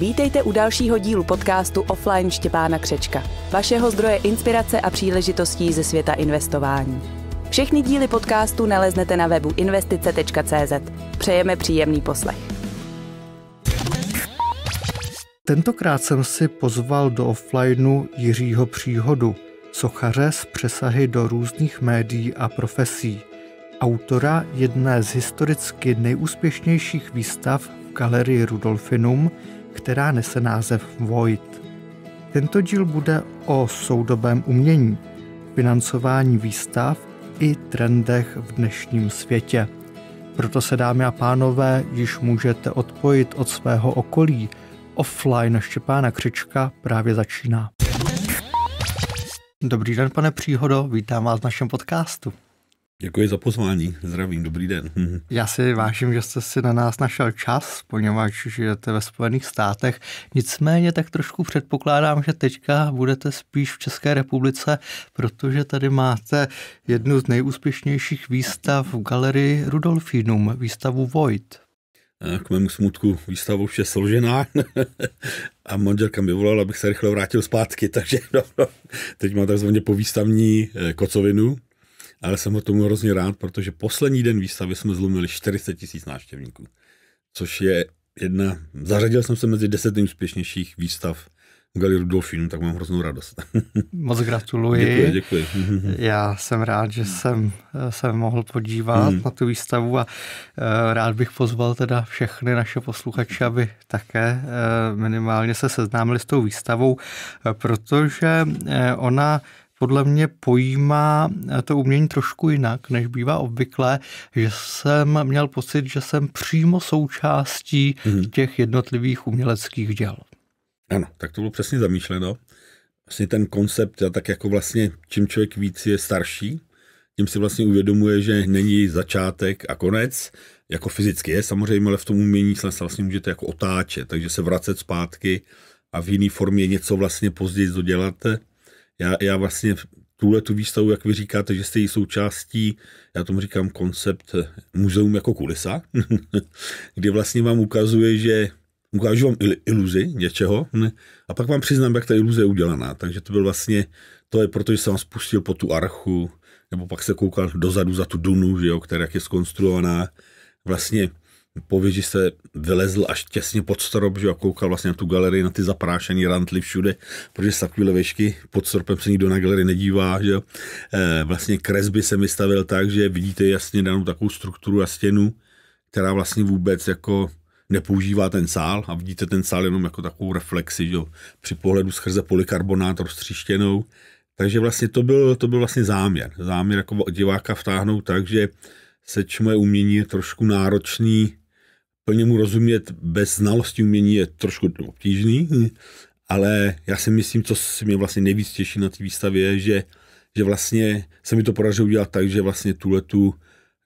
Vítejte u dalšího dílu podcastu Offline Štěpána Křečka, vašeho zdroje inspirace a příležitostí ze světa investování. Všechny díly podcastu naleznete na webu investice.cz. Přejeme příjemný poslech. Tentokrát jsem si pozval do offlineu Jiřího Příhodu, sochaře s přesahy do různých médií a profesí, autora jedné z historicky nejúspěšnějších výstav v galerii Rudolfinum – která nese název Void. Tento díl bude o soudobém umění, financování výstav i trendech v dnešním světě. Proto se, dámy a pánové, již můžete odpojit od svého okolí. Offline Štěpána Křička právě začíná. Dobrý den, pane Příhodo, vítám vás v našem podcastu. Děkuji za pozvání. Zdravím, dobrý den. Já si vážím, že jste si na nás našel čas, poněvadž žijete ve Spojených státech. Nicméně tak trošku předpokládám, že teďka budete spíš v České republice, protože tady máte jednu z nejúspěšnějších výstav v galerii Rudolfinum, výstavu Void. K mému smutku výstavu vše složená a manželka mi volala, abych se rychle vrátil zpátky, takže no, no, teď mám takzvaně povýstavní eh, kocovinu, ale jsem o tomu hrozně rád, protože poslední den výstavy jsme zlomili 40 tisíc návštěvníků, což je jedna, zařadil jsem se mezi deset nejúspěšnějších výstav v Galeru Rudolfínu, tak mám hroznou radost. Moc gratuluji. Děkuji, děkuji. Já jsem rád, že jsem se mohl podívat hmm. na tu výstavu a eh, rád bych pozval teda všechny naše posluchače, aby také eh, minimálně se seznámili s tou výstavou, eh, protože ona podle mě pojímá eh, to umění trošku jinak, než bývá obvykle, že jsem měl pocit, že jsem přímo součástí hmm. těch jednotlivých uměleckých děl. Ano, tak to bylo přesně zamýšleno. Vlastně ten koncept, tak jako vlastně čím člověk víc je starší, tím si vlastně uvědomuje, že není začátek a konec, jako fyzicky je samozřejmě, ale v tom umění se vlastně můžete jako otáčet, takže se vracet zpátky a v jiné formě něco vlastně později dodělat, já, já vlastně tuhle tu výstavu, jak vy říkáte, že jste její součástí, já tomu říkám koncept eh, muzeum jako kulisa, kdy vlastně vám ukazuje, že ukážu vám iluzi něčeho a pak vám přiznám, jak ta iluze je udělaná. Takže to byl vlastně, to je proto, že jsem vás pustil po tu archu, nebo pak se koukal dozadu za tu dunu, že jo, která je skonstruovaná. Vlastně pověď, že se vylezl až těsně pod strop, že a koukal vlastně na tu galerii, na ty zaprášený rantly všude, protože z takovýhle vešky pod stropem se nikdo na galerii nedívá, že e, vlastně kresby se mi stavil tak, že vidíte jasně danou takovou strukturu a stěnu, která vlastně vůbec jako nepoužívá ten sál a vidíte ten sál jenom jako takovou reflexi, že jo, při pohledu skrze polikarbonát roztříštěnou. Takže vlastně to byl, to byl vlastně záměr. Záměr jako diváka vtáhnout tak, že se čmoje umění je trošku náročný plně mu rozumět bez znalosti umění je trošku obtížný, ale já si myslím, co se mě vlastně nejvíc těší na té výstavě, že, že vlastně se mi to podařilo udělat tak, že vlastně tuhle tu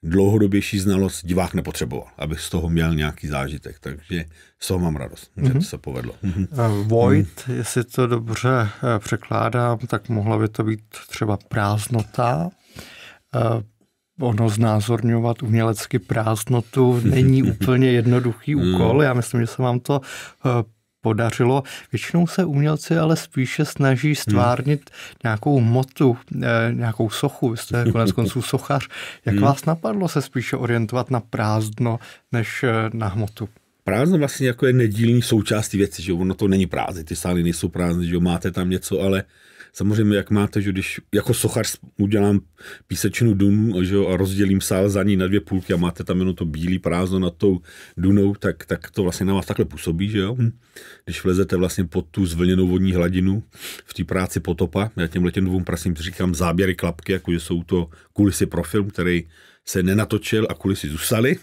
dlouhodobější znalost divák nepotřeboval, aby z toho měl nějaký zážitek. Takže z toho mám radost, že mm-hmm. to se povedlo. Mm-hmm. Eh, Void, mm. jestli to dobře eh, překládám, tak mohla by to být třeba prázdnota. Eh, ono znázorňovat umělecky prázdnotu není úplně jednoduchý hmm. úkol. Já myslím, že se vám to eh, podařilo. Většinou se umělci ale spíše snaží hmm. stvárnit nějakou motu, eh, nějakou sochu. Vy jste konec konců sochař. Jak hmm. vás napadlo se spíše orientovat na prázdno než eh, na hmotu? Prázdno vlastně jako je nedílný součástí věci, že ono to není prázdné, ty sály nejsou prázdné, že jo, máte tam něco, ale uh, samozřejmě, jak máte, že když jako sochař udělám písečnou dunu že jo, a rozdělím sál za ní na dvě půlky a máte tam jenom to bílý prázdno nad tou dunou, tak, tak to vlastně na vás takhle působí, že jo? Hm. Když vlezete vlastně pod tu zvlněnou vodní hladinu v té práci potopa, já těm letěm dvou prasím říkám záběry klapky, jako že jsou to kulisy pro film, který se nenatočil a kulisy zůstaly.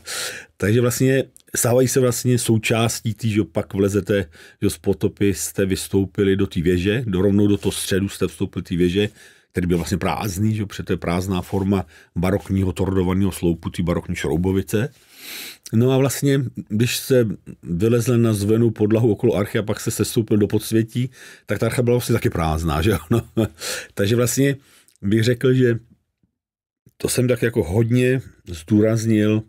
Takže vlastně stávají se vlastně součástí tý, že pak vlezete že z potopy, jste vystoupili do té věže, do, rovnou do toho středu jste vstoupili té věže, který byl vlastně prázdný, že, protože to je prázdná forma barokního tordovaného sloupu, ty barokní šroubovice. No a vlastně, když se vylezl na zvenou podlahu okolo archy a pak se sestoupil do podsvětí, tak ta archa byla vlastně taky prázdná, že ano. Takže vlastně bych řekl, že to jsem tak jako hodně zdůraznil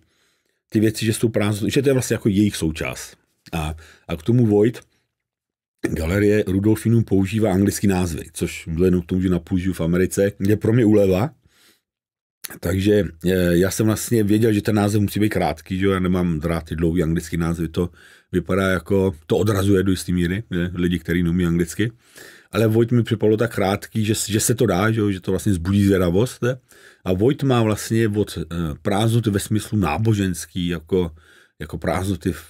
ty věci, že jsou prázdné, že to je vlastně jako jejich součást. A, a k tomu Void galerie Rudolfinum používá anglický názvy, což vzhledem k tomu, že napoužiju v Americe, je pro mě uleva. Takže e, já jsem vlastně věděl, že ten název musí být krátký, že já nemám rád ty dlouhý anglický názvy, to vypadá jako, to odrazuje do jisté míry je, lidi, kteří neumí anglicky ale Vojt mi připadlo tak krátký, že, že se to dá, že, že to vlastně zbudí zvědavost. Ne? A Vojt má vlastně od eh, prázdnoty ve smyslu náboženský, jako, jako prázdnoty v, v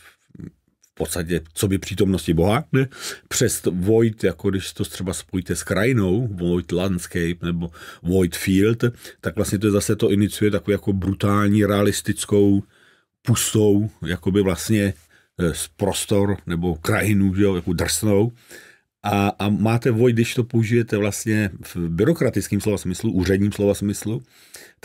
podstatě co by přítomnosti Boha, ne? přes Void, jako když to třeba spojíte s krajinou, Void Landscape nebo Void Field, tak vlastně to zase to iniciuje takovou jako brutální, realistickou pustou, jakoby vlastně z eh, prostor nebo krajinu, že jo, jako drsnou, a, a máte voj, když to použijete vlastně v byrokratickém slova smyslu, úředním slova smyslu,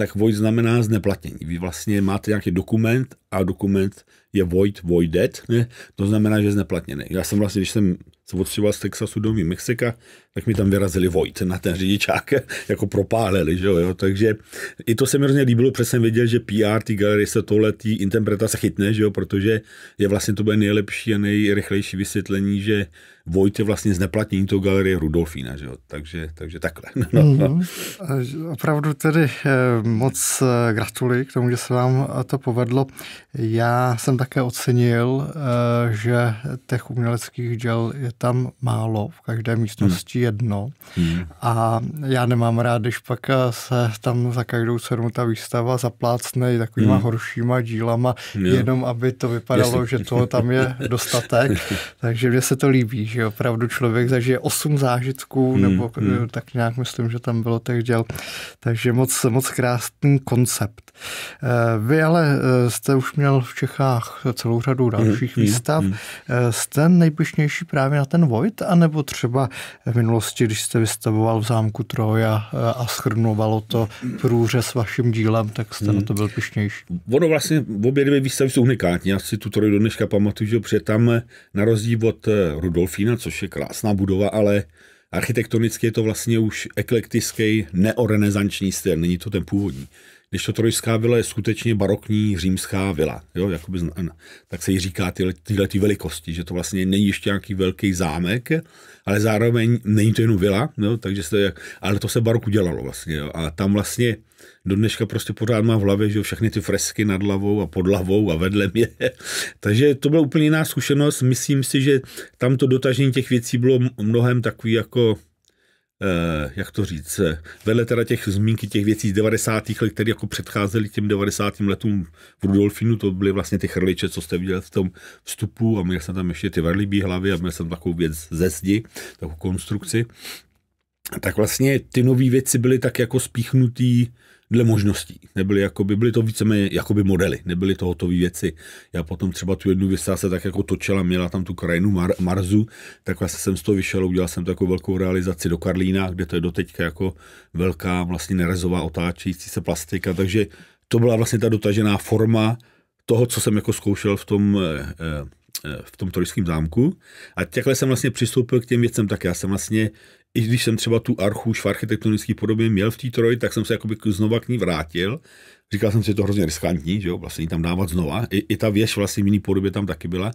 tak void znamená zneplatnění. Vy vlastně máte nějaký dokument a dokument je void, voided, ne? to znamená, že je zneplatněný. Já jsem vlastně, když jsem se odstřeval z Texasu do Mexika, tak mi tam vyrazili void na ten řidičák, jako propáleli, že jo, takže i to se mi hrozně líbilo, protože jsem věděl, že PR ty galerie se tohle interpreta se chytne, že jo, protože je vlastně to bude nejlepší a nejrychlejší vysvětlení, že Vojt je vlastně zneplatnění toho galerie Rudolfína, že jo, takže, takže takhle. No, mm-hmm. Opravdu tedy eh, Moc eh, gratuluji k tomu, že se vám eh, to povedlo. Já jsem také ocenil, eh, že těch uměleckých děl je tam málo, v každé místnosti hmm. jedno. Hmm. A já nemám rád, když pak se tam za každou cenu ta výstava zaplácne i takovýma hmm. horšíma dílama, jo. jenom aby to vypadalo, Jestli. že toho tam je dostatek. Takže mně se to líbí, že opravdu člověk zažije osm zážitků, hmm. nebo hmm. tak nějak myslím, že tam bylo těch děl. Takže moc, moc krásně jasný koncept. Eh, vy ale eh, jste už měl v Čechách celou řadu hmm, dalších mm, výstav. Mm, jste nejpišnější právě na ten Vojt, anebo třeba v minulosti, když jste vystavoval v zámku Troja a schrnovalo to průřez vaším dílem, tak jste mm. na hmm. to byl pišnější? Ono vlastně, obě dvě výstavy jsou unikátní. Já si tu Troju do dneška pamatuju, že protože tam na rozdíl od Rudolfína, což je krásná budova, ale Architektonicky je to vlastně už eklektický, neorenesanční styl, není to ten původní. Když to trojská vila je skutečně barokní římská vila, jo, jakoby, tak se jí říká tyhle, tyhle ty velikosti, že to vlastně není ještě nějaký velký zámek, ale zároveň není to jenom vila, jo, takže se, ale to se baroku dělalo vlastně. Jo, a tam vlastně do dneška prostě pořád má v hlavě, že všechny ty fresky nad hlavou a pod hlavou a vedle mě. Takže to byla úplně jiná zkušenost. Myslím si, že tam to dotažení těch věcí bylo mnohem takový jako Eh, jak to říct, eh, vedle teda těch zmínky těch věcí z 90. let, které jako předcházely těm 90. letům v Rudolfinu, to byly vlastně ty chrliče, co jste viděl v tom vstupu a měl jsem tam ještě ty verlibí hlavy a měl jsem takovou věc ze zdi, takovou konstrukci, tak vlastně ty nové věci byly tak jako spíchnutý dle možností. Nebyly jakoby, byly to víceméně jakoby modely, nebyly to hotové věci. Já potom třeba tu jednu věc se tak jako točila, měla tam tu krajinu Mar- Marzu, tak vlastně jsem z toho vyšel, udělal jsem takovou velkou realizaci do Karlína, kde to je doteďka jako velká vlastně nerezová otáčející se plastika, takže to byla vlastně ta dotažená forma toho, co jsem jako zkoušel v tom eh, eh, v tom turistickém zámku. A takhle jsem vlastně přistoupil k těm věcem, tak já jsem vlastně i když jsem třeba tu archu už v architektonické podobě měl v té troji, tak jsem se jakoby znova k ní vrátil. Říkal jsem si, že je to hrozně riskantní, že jo, vlastně ji tam dávat znova. I, i ta věž vlastně v jiný podobě tam taky byla,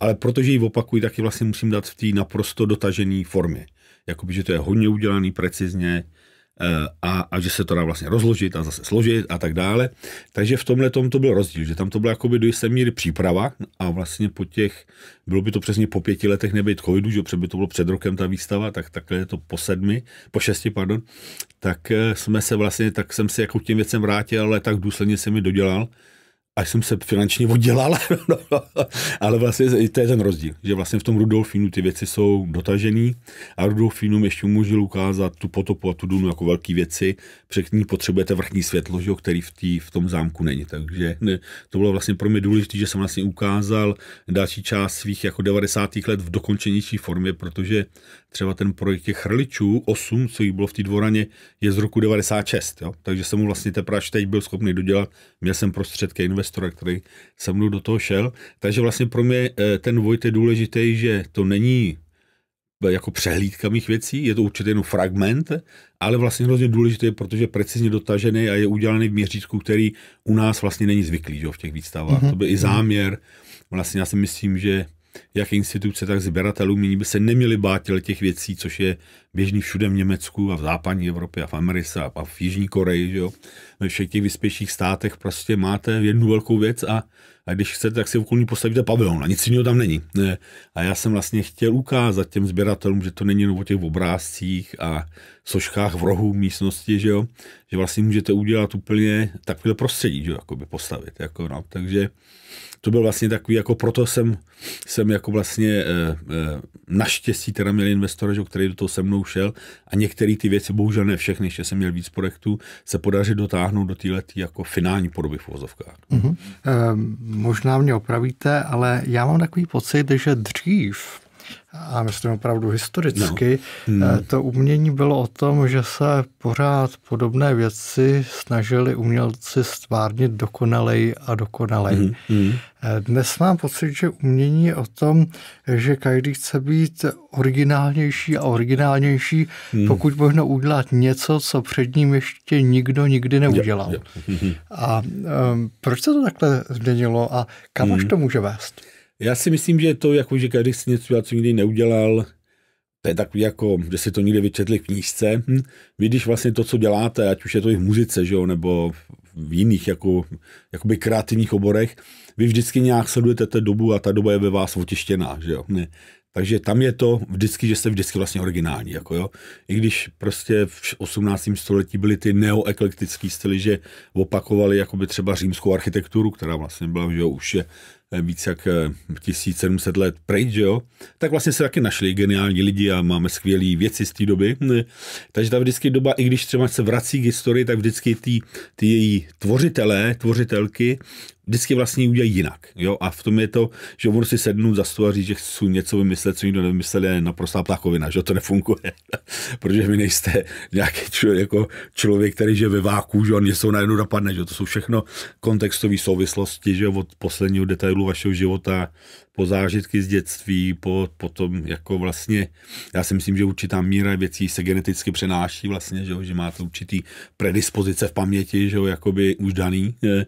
ale protože ji opakuji, tak ji vlastně musím dát v té naprosto dotažené formě. Jakoby, že to je hodně udělaný precizně, Eh, a, a že se to dá vlastně rozložit a zase složit a tak dále. Takže v tomhle tom to byl rozdíl, že tam to byla jakoby do jisté míry příprava a vlastně po těch, bylo by to přesně po pěti letech nebyt covidu, že by to bylo před rokem ta výstava, tak takhle je to po sedmi, po šesti, pardon, tak eh, jsme se vlastně, tak jsem se jako k těm věcem vrátil, ale tak důsledně se mi dodělal, až jsem se finančně oddělal, no, ale vlastně to je ten rozdíl, že vlastně v tom Rudolfínu ty věci jsou dotažený a mi ještě může ukázat tu potopu a tu dunu jako velké věci, před ní potřebujete vrchní světlo, že který v, tý, v tom zámku není, takže ne, to bylo vlastně pro mě důležité, že jsem vlastně ukázal další část svých jako 90. let v dokončenější formě, protože třeba ten projekt těch chrličů 8, co jich bylo v té dvoraně, je z roku 96, jo? takže jsem mu vlastně teprve až teď byl schopný dodělat, měl jsem prostředky investora, který se mnou do toho šel. Takže vlastně pro mě eh, ten Vojt je důležitý, že to není eh, jako přehlídka mých věcí, je to určitě jenom fragment, ale vlastně hrozně důležitý, protože je precizně dotažený a je udělaný v měřítku, který u nás vlastně není zvyklý že, v těch výstavách. Mm-hmm. To byl i záměr. Vlastně já si myslím, že jak instituce, tak sběratelů. nyní by se neměli bát těch věcí, což je běžný všude v Německu a v západní Evropě a v Americe a v Jižní Koreji. Že jo? Ve všech těch vyspějších státech prostě máte jednu velkou věc a a když chcete, tak si okolo ní postavíte pavilon a nic jiného tam není. A já jsem vlastně chtěl ukázat těm sběratelům, že to není jen o těch obrázcích a soškách v rohu místnosti, že jo, že vlastně můžete udělat úplně takové prostředí, že jo, jakoby postavit, jako no, takže to byl vlastně takový, jako proto jsem, jsem jako vlastně e, e, naštěstí teda měl investora, že, který do toho se mnou šel a některé ty věci, bohužel ne všechny, ještě jsem měl víc projektů, se podaří dotáhnout do této jako finální podoby v uh-huh. Um, možná mě opravíte, ale já mám takový pocit, že dřív a myslím opravdu historicky, no. hmm. Eh, to umění bylo o tom, že se pořád podobné věci snažili umělci stvárnit dokonalej a dokonalej. Hmm. Hmm. Eh, dnes mám pocit, že umění je o tom, že každý chce být originálnější a originálnější, hmm. pokud možno udělat něco, co před ním ještě nikdo nikdy neudělal. je. yeah. Hmm, hmm. a um, proč se to takhle změnilo a kam hmm. až to může vést? Já si myslím, že to, jako, že každý si něco co nikdy neudělal, to je takový jako, že si to někdy vyčetli v knížce. Hm? Vy když vlastně to, co děláte, ať už je to i v muzice, že jo, nebo v jiných jako, jakoby kreativních oborech, vy vždycky nějak sledujete tu dobu a ta doba je ve vás otištěná, že jo. Ne. Takže tam je to vždycky, že jste vždycky vlastně originální, jako jo. I když prostě v 18. století byly ty neoeklektické styly, že opakovali jakoby třeba římskou architekturu, která vlastně byla, že jo, už je Eh, víc jak 1700 eh, let pryč, jo, tak vlastně se taky našli geniální lidi a máme skvělé věci z té doby. Eh, takže ta vždycky doba, i když třeba se vrací k historii, tak vždycky ty, ty její tvořitelé, tvořitelky vždycky vlastně udělají jinak. Jo? A v tom je to, že budu si sednout za stůl a říct, že chci něco vymyslet, co nikdo nevymyslel, je naprostá ptákovina, že to nefunguje. Protože vy nejste nějaký člověk, jako člověk, který je ve váku, že on něco najednou napadne, že to jsou všechno kontextové souvislosti, že od posledního detailu vašeho života, po zážitky z dětství, po, potom jako vlastně, já si myslím, že určitá míra věcí se geneticky přenáší vlastně, že, jo? že máte určitý predispozice v paměti, že jo? jakoby už daný. Je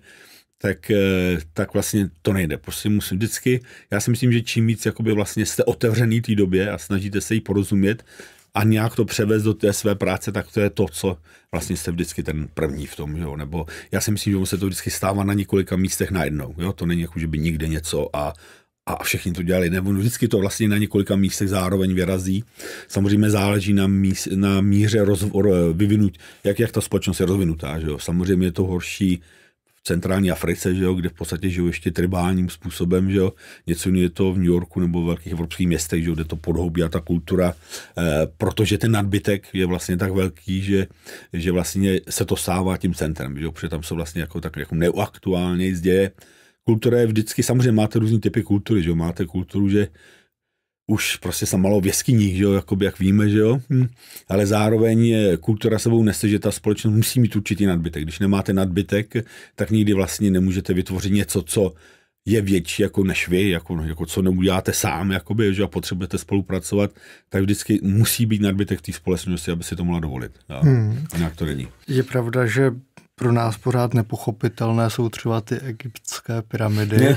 tak, eh, tak vlastně to nejde. Prostě musím vždycky, já si myslím, že čím víc jakoby vlastně jste otevřený té době a snažíte se jí porozumět a nějak to převést do té své práce, tak to je to, co vlastně jste vždycky ten první v tom, jo, nebo já si myslím, že se to vždycky stává na několika místech najednou, jo, to není jako, že by nikde něco a, a všichni to dělali, nebo vždycky to vlastně na několika místech zároveň vyrazí. Samozřejmě záleží na, míst, na míře rozvor, vyvinut, jak, jak ta společnost je rozvinutá, že jo. Samozřejmě je to horší, centrální Africe, že jo, kde v podstatě žijou ještě tribálním způsobem, že jo, něco je to v New Yorku nebo v velkých evropských městech, že jo, kde to podhoubí a ta kultura, eh, protože ten nadbytek je vlastně tak velký, že, že vlastně se to stává tím centrem, že jo, protože tam se vlastně jako tak jako neuaktuálně děje. Kultura je vždycky, samozřejmě máte různý typy kultury, že jo, máte kulturu, že už prostě jsem malo v jeskyních, že jo, jakoby, jak víme, že jo. Hm. Ale zároveň je kultura sebou nese, že ta společnost musí mít určitý nadbytek. Když nemáte nadbytek, tak nikdy vlastně nemůžete vytvořit něco, co je větší jako než vy, jako, jako co neuděláte sám, jakoby, že a potřebujete spolupracovat, tak vždycky musí být nadbytek té společnosti, aby si to mohla dovolit. Hmm. A, nějak to není. Je pravda, že pro nás pořád nepochopitelné jsou třeba ty egyptské pyramidy,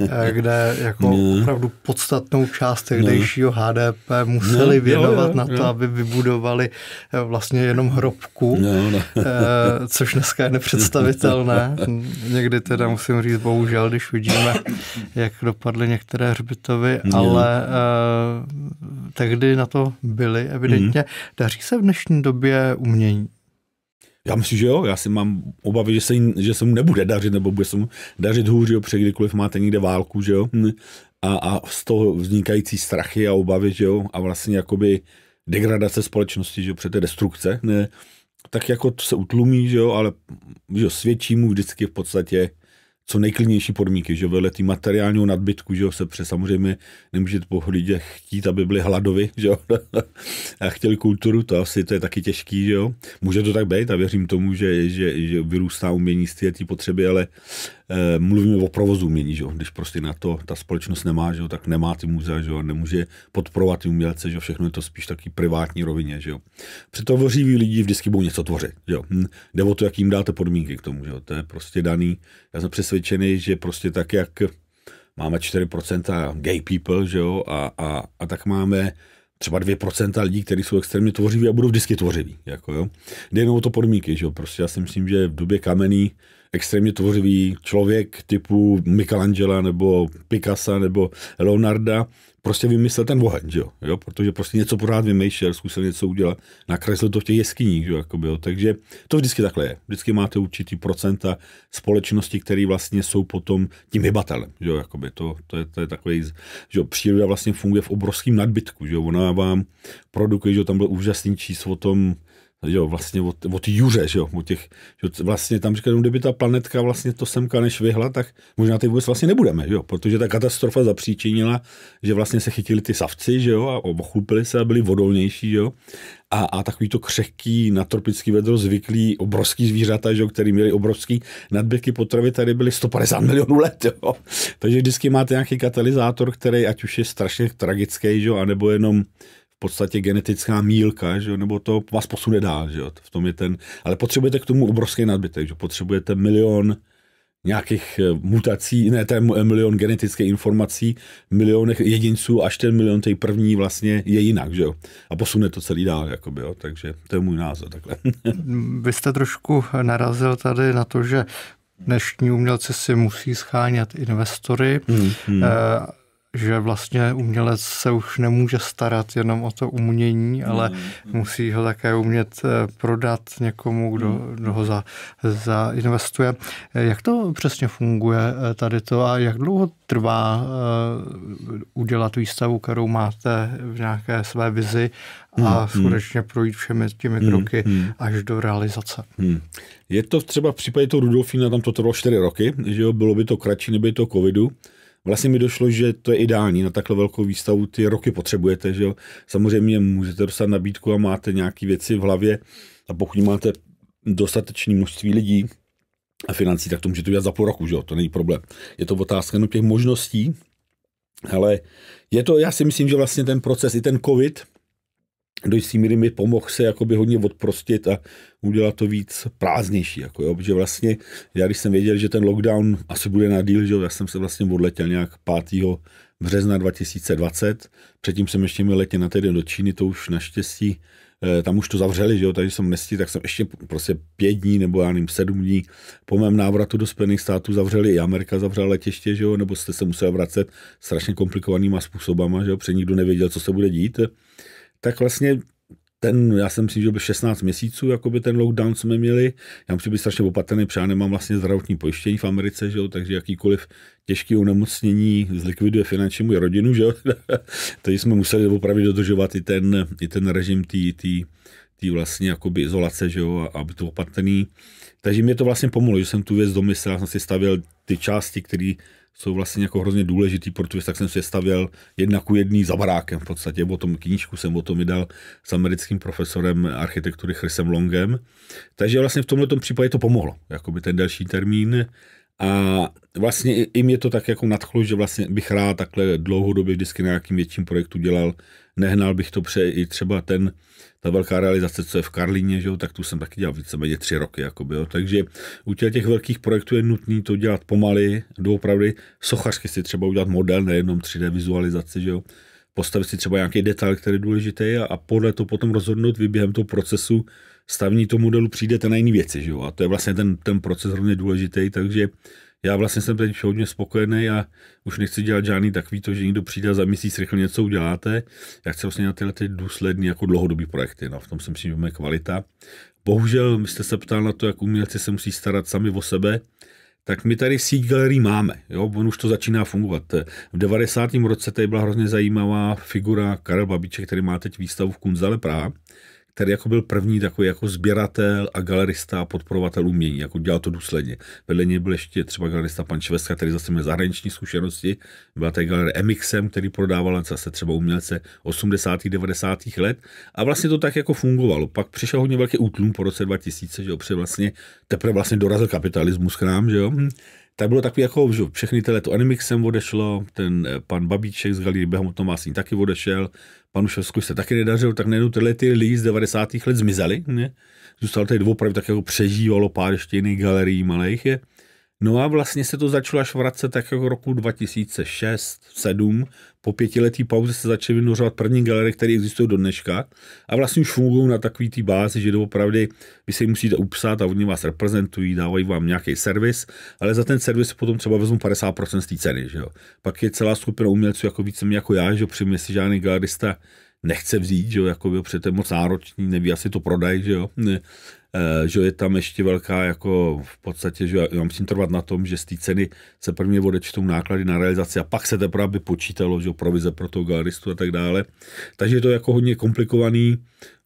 eh, kde jako opravdu podstatnou část tehdejšího HDP museli věnovat na to, aby vybudovali eh, vlastně jenom hrobku, no. eh, což dneska je nepředstavitelné. Někdy teda musím říct, bohužel, když vidíme, jak dopadly některé hřbitovy, ale tehdy na to byly evidentně. Mhm. Daří se v dnešní době umění? Já myslím, že jo. Já si mám obavy, že se, že se mu nebude dařit, nebo bude se mu dařit hůř, jo, protože kdykoliv máte někde válku, že jo. Hm, a, a z toho vznikající strachy a obavy, že jo. A vlastně jakoby degradace společnosti, že jo, před té destrukce. Ne, tak jako to se utlumí, že jo, ale že jo, svědčí mu vždycky v podstatě co nejklidnější podmínky, že vedle té materiálního nadbytku, že jo, se pře, samozřejmě nemůžete po lidě chtít, aby byli hladovi, že jo, a chtěli kulturu, to asi to je taky těžký, že jo. Může to tak být a věřím tomu, že, že, že vyrůstá umění z té potřeby, ale e, mluvíme o provozu umění, že? když prostě na to ta společnost nemá, že? tak nemá ty muzea, že? nemůže podporovat ty umělce, že? všechno je to spíš taky privátní rovině. Že? tvořiví lidi vždycky budou něco tvořit. Že? Hm. Jde o to, jak jim dáte podmínky k tomu. Že? To je prostě daný. Já jsem přesvědčený, že prostě tak, jak máme 4% gay people, že jo, a, a, a tak máme třeba 2% lidí, kteří jsou extrémně tvořiví a budou vždycky tvořiví, jako jo. Jde jenom o to podmínky, že jo, prostě já si myslím, že v době kamenný extrémně tvořivý člověk typu Michelangela nebo Picasso nebo Leonarda prostě vymyslel ten oheň, jo? jo? protože prostě něco pořád vymýšlel, zkusil něco udělat, nakreslil to v těch jeskyních, jo? Jakoby, jo? takže to vždycky takhle je. Vždycky máte určitý procenta společnosti, které vlastně jsou potom tím hybatelem, že jo? Jakoby, to, to, je, to je takový, že jo? příroda vlastně funguje v obrovském nadbytku, že jo? ona vám produkuje, že jo? tam byl úžasný číslo o tom, jo, vlastně od, od Juře, že jo, od těch, že vlastně tam říkají, no, kdyby ta planetka vlastně to semka nešvihla, tak možná ty vůbec vlastně nebudeme, že jo, protože ta katastrofa zapříčinila, že vlastně se chytili ty savci, že jo, a ochupili se a byli vodolnější, že jo, a, a takový to křehký, na tropický vedro zvyklý, obrovský zvířata, že jo, který měli obrovský nadbytky potravy, tady byly 150 milionů let, jo. Takže vždycky máte nějaký katalyzátor, který ať už je strašně tragický, že jo, anebo jenom v podstatě genetická mílka, že jo, nebo to vás posune dál, že jo, v tom je ten, ale potřebujete k tomu obrovský nadbytek, že potřebujete milion nějakých eh, mutací, ne ten eh, milion genetických informací, milionech jedinců, až ten milion tej první vlastně je jinak, že jo. A posune to celý dál, jakoby, jo. takže to je můj názor takhle. Vy jste trošku narazil tady na to, že dnešní umělci si musí schánět investory. Hmm, hmm. E- že vlastně umělec se už nemůže starat jenom o to umění, ale mm. musí ho také umět eh, prodat někomu, kdo, hmm. kdo ho za, investuje. Eh, jak to přesně funguje eh, tady to a jak dlouho trvá udělat výstavu, kterou máte v nějaké své vizi a hmm, skutečně projít všemi těmi kroky až do realizace? Mm. Je to třeba v případě toho Rudolfína, tam to trvalo čtyři roky, že jo, bylo by to kratší, nebylo to covidu, vlastně mi došlo, že to je ideální. Na takhle velkou výstavu ty roky potřebujete, že jo. Samozřejmě můžete dostat nabídku a máte nějaké věci v hlavě a pokud máte dostatečné množství lidí a financí, tak to můžete udělat za půl roku, že jo, to není problém. Je to otázka jenom těch možností, ale je to, já si myslím, že vlastně ten proces, i ten covid, do jistý míry mi pomohl se jakoby hodně odprostit a udělat to víc prázdnější. Jako jo. Protože vlastně já když jsem věděl, že ten lockdown asi bude na díl, že já jsem se vlastně odletěl nějak 5. března 2020, předtím jsem ještě měl letě na týden do Číny, to už naštěstí eh, tam už to zavřeli, že jo, takže jsem nestihl, tak jsem ještě prostě pět dní nebo já nevím, sedm dní po mém návratu do Spojených států zavřeli, i Amerika zavřela letiště, že jo, nebo jste se museli vracet strašně komplikovanýma způsobama, že jo, protože nikdo nevěděl, co se bude dít tak vlastně ten, já jsem si že by 16 měsíců, jako by ten lockdown jsme měli. Já musím být strašně opatrný, protože já nemám vlastně zdravotní pojištění v Americe, že jo, takže jakýkoliv těžký onemocnění zlikviduje finančně moji rodinu, že jo. takže jsme museli opravdu dodržovat i ten, i ten režim té vlastně jakoby izolace, že jo, a, a být opatrný. Takže mě to vlastně pomohlo, že jsem tu věc domyslel, jsem si stavěl ty části, které jsou vlastně jako hrozně důležitý, protože tak jsem je stavěl jedna ku jedný za barákem v podstatě. O tom knížku jsem o tom vydal s americkým profesorem architektury Chrisem Longem. Takže vlastně v tomto případě to pomohlo, jakoby ten delší termín. A vlastně i mě to tak jako nadchlo, že vlastně bych rád takhle dlouhodobě vždycky na nějakým větším projektu dělal. Nehnal bych to pře i třeba ten ta velká realizace, co je v Karlíně, že jo, tak tu jsem taky dělal víceméně tři roky. Jakoby, jo. Takže u těch, těch velkých projektů je nutné to dělat pomaly, doopravdy sochařsky si třeba udělat model, nejenom 3D vizualizaci, že jo. postavit si třeba nějaký detail, který je důležitý a, a podle to potom rozhodnout, vy během toho procesu stavní to modelu přijdete na jiné věci. Že jo. A to je vlastně ten, ten proces hodně důležitý, takže já vlastně jsem teď hodně spokojený a už nechci dělat žádný takový to, že někdo přijde a za měsíc rychle něco uděláte. Já chci vlastně na tyhle ty důsledný jako dlouhodobý projekty, no, v tom si myslím, že kvalita. Bohužel, vy jste se ptal na to, jak umělci se musí starat sami o sebe, tak my tady síť galerii máme, jo, on už to začíná fungovat. V 90. roce tady byla hrozně zajímavá figura Karel Babiček, který má teď výstavu v Kunzale Praha, který jako byl první takový jako sběratel a galerista a podporovatel umění, jako dělal to důsledně. Vedle něj byl ještě třeba galerista pan Čveska, který zase měl zahraniční zkušenosti, byla tady galerie Emixem, který prodával zase třeba umělce 80. 90. let a vlastně to tak jako fungovalo. Pak přišel hodně velký útlum po roce 2000, že jo, vlastně teprve vlastně dorazil kapitalismus k nám, že jo, tak bylo takový jako, že všechny tyhle, to Animixem odešlo, ten eh, pan Babíček z Galerie Behmotno Másní taky odešel, panu Šovsku se taky nedařil, tak najednou tyhle ty lidi z 90. let zmizeli, ne? Zůstalo tady dvou tak jako přežívalo pár ještě jiných galerií malých je. No a vlastně se to začalo až vracet tak jako roku 2006 7 Po pětiletý pauze se začaly vynořovat první galerie, které existují do dneška. A vlastně už fungují na takové té bázi, že doopravdy vy se musíte upsat a oni vás reprezentují, dávají vám nějaký servis, ale za ten servis potom třeba vezmu 50% z té ceny. Že jo? Pak je celá skupina umělců, jako více jako já, že při mě si žádný galerista nechce vzít, že jo, jako, byl přece moc náročný, neví, asi to prodají, že jo. Ne, eh, že je tam ještě velká, jako v podstatě, že já musím trvat na tom, že z té ceny se prvně odečtou náklady na realizaci a pak se teprve by počítalo, že jo, provize pro toho galeristu a tak dále. Takže je to jako hodně komplikovaný,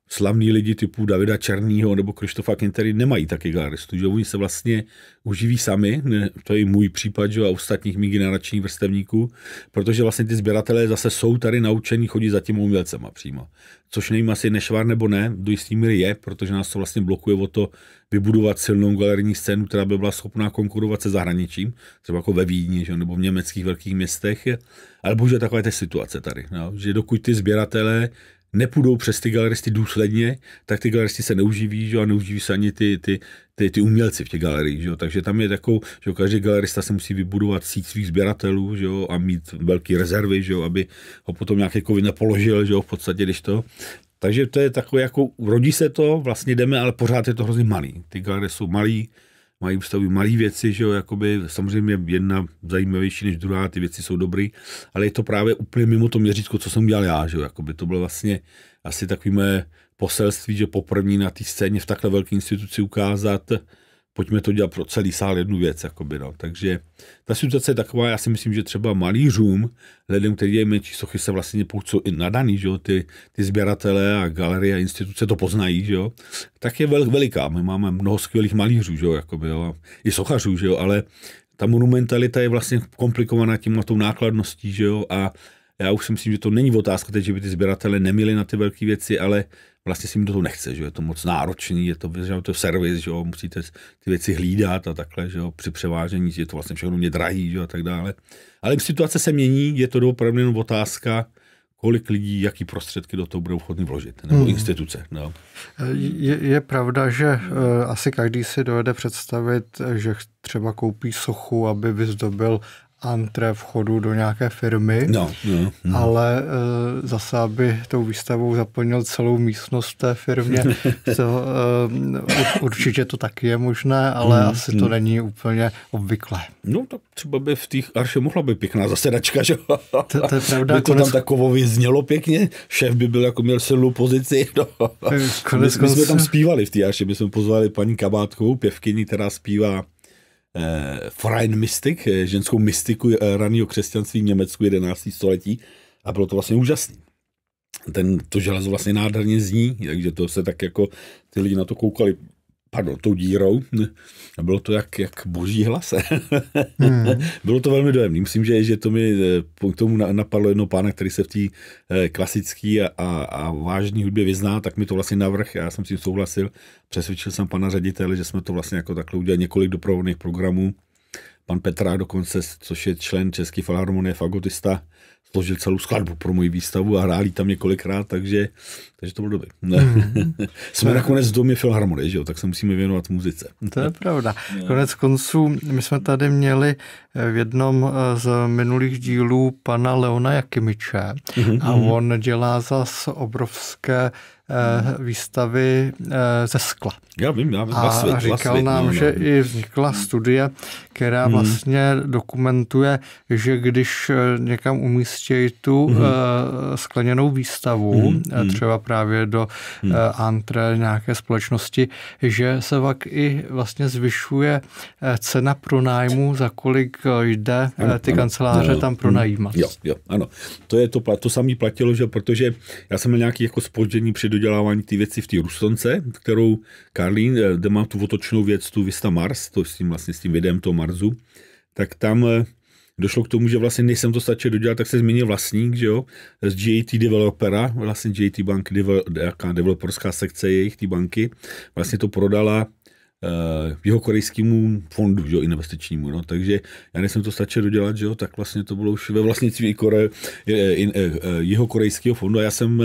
slavní lidi typu Davida Černýho nebo Krištofa Kintery nemají taky galeristu, že oni se vlastně uživí sami, ne, to je můj případ, že a ostatních mých generačních vrstevníků, protože vlastně ty sběratelé zase jsou tady naučení chodit za těmi umělcema přímo. Což nevím, asi nešvar nebo ne, do jistý míry je, protože nás to vlastně blokuje o to vybudovat silnou galerijní scénu, která by byla schopná konkurovat se zahraničím, třeba jako ve Vídni že, nebo v německých velkých městech. Ale bohužel taková je ta situace tady, no, že dokud ty sběratelé nepůjdou přes ty galeristy důsledně, tak ty galeristy se neuživí, že? a neuživí se ani ty, ty, ty, ty umělci v těch galeriích. Že? Takže tam je takovou, že každý galerista se musí vybudovat síť svých sběratelů že? a mít velké rezervy, že? aby ho potom nějaký kovy jako nepoložil, že? v podstatě, když to. Takže to je takové, jako rodí se to, vlastně jdeme, ale pořád je to hrozně malý. Ty galerie jsou malý, mají v stavu malé věci, že jo, jakoby samozřejmě jedna zajímavější než druhá, ty věci jsou dobré, ale je to právě úplně mimo to měřítko, co jsem dělal já, že jo, jakoby to bylo vlastně asi takové moje poselství, že poprvé na té scéně v takhle velké instituci ukázat, pojďme to dělat pro celý sál jednu věc. Jakoby, no. Takže ta situace je taková, já si myslím, že třeba malířům, lidem, kteří dělají menší sochy, se vlastně pokud jsou i nadaný, že jo, ty, ty sběratele a galerie a instituce to poznají, že jo, tak je vel, veliká. My máme mnoho skvělých malířů, že jo, jakoby, jo, i sochařů, že jo, ale ta monumentalita je vlastně komplikovaná tím a tou nákladností, že jo, a já už si myslím, že to není otázka teď, že by ty sběratele neměli na ty velké věci, ale vlastně si jim do toho nechce, že je to moc náročný, je to, že to servis, že jo, musíte ty věci hlídat a takhle, že jo, při převážení je to vlastně všechno mě drahý, že jo, a tak dále. Ale situace se mění, je to opravdu jenom otázka, kolik lidí, jaký prostředky do toho budou ochotny vložit, nebo hmm. instituce. No. Je, je pravda, že eh, asi každý si dovede představit, eh, že třeba koupí sochu, aby vyzdobil antre vchodu do nějaké firmy, no, no, no. ale e, zase, aby tou výstavou zaplnil celou místnost té firmě, to, e, určitě to taky je možné, ale mm, asi mm. to není úplně obvyklé. No tak třeba by v těch arše mohla být pěkná zasedačka, že To, to je pravda. By to konec... tam takovou znělo pěkně, šéf by byl jako měl silnou pozici. No. Eh, konec, my, my jsme tam zpívali v té arše, my jsme pozvali paní Kabátkovou, pěvkyni, která zpívá Eh, Freien Mystik, eh, ženskou mystiku eh, raného křesťanství v Německu 11. století a bylo to vlastně úžasné. Ten, to železo vlastně nádherně zní, takže to se tak jako ty lidi na to koukali padl tou dírou. Bylo to jak, jak boží hlase. Hmm. Bylo to velmi dojemné. Myslím, že, že to mi eh, k tomu napadlo jedno pána, který se v té eh, klasické a, a, a vážné hudbě vyzná, tak mi to vlastně navrh, já jsem s tím souhlasil. Přesvědčil jsem pana ředitele, že jsme to vlastně jako takhle udělali několik doprovodných programů. Pan Petra dokonce, což je člen České filharmonie, fagotista, složil celou skladbu pro moji výstavu a hráli tam několikrát, takže, takže to bylo dobré. mm jsme nakonec v domě filharmonie, že jo, tak se musíme věnovat muzice. to je pravda. No. Konec konců, my jsme tady měli eh, v jednom eh, z minulých dílů pana Leona Jakimiče mm-hmm. a mhm. on dělá zas obrovské eh, výstavy ze skla. Já vím, já vím. A říkal nám, no, že no. i vznikla studie, která hmm. vlastně dokumentuje, že když eh, někam umístějí tu hmm. skleněnou výstavu, hmm. třeba právě do hmm. antre nějaké společnosti, že se pak i vlastně zvyšuje cena pronájmu, za kolik jde ano, ty ano, kanceláře ano, tam pronajímat. Jo, jo, ano. To je to, to samé platilo, že protože já jsem měl nějaký jako spoždění při dodělávání ty věci v té Rusonce, kterou Karlín, kde mám tu otočnou věc, tu Vista Mars, to s tím vlastně s tím videem to. Mars Marzu, tak tam eh, došlo k tomu, že vlastně nejsem to stačil dodělat, tak se změnil vlastník, že jo, z JT developera, vlastně JT Bank, jaká developerská sekce jejich, ty banky, vlastně to prodala uh, jeho korejskému fondu, že jo, investičnímu, no, takže já nejsem to stačil dodělat, že jo, tak vlastně to bylo už ve vlastnictví Kore, eh, jeho korejského fondu a já jsem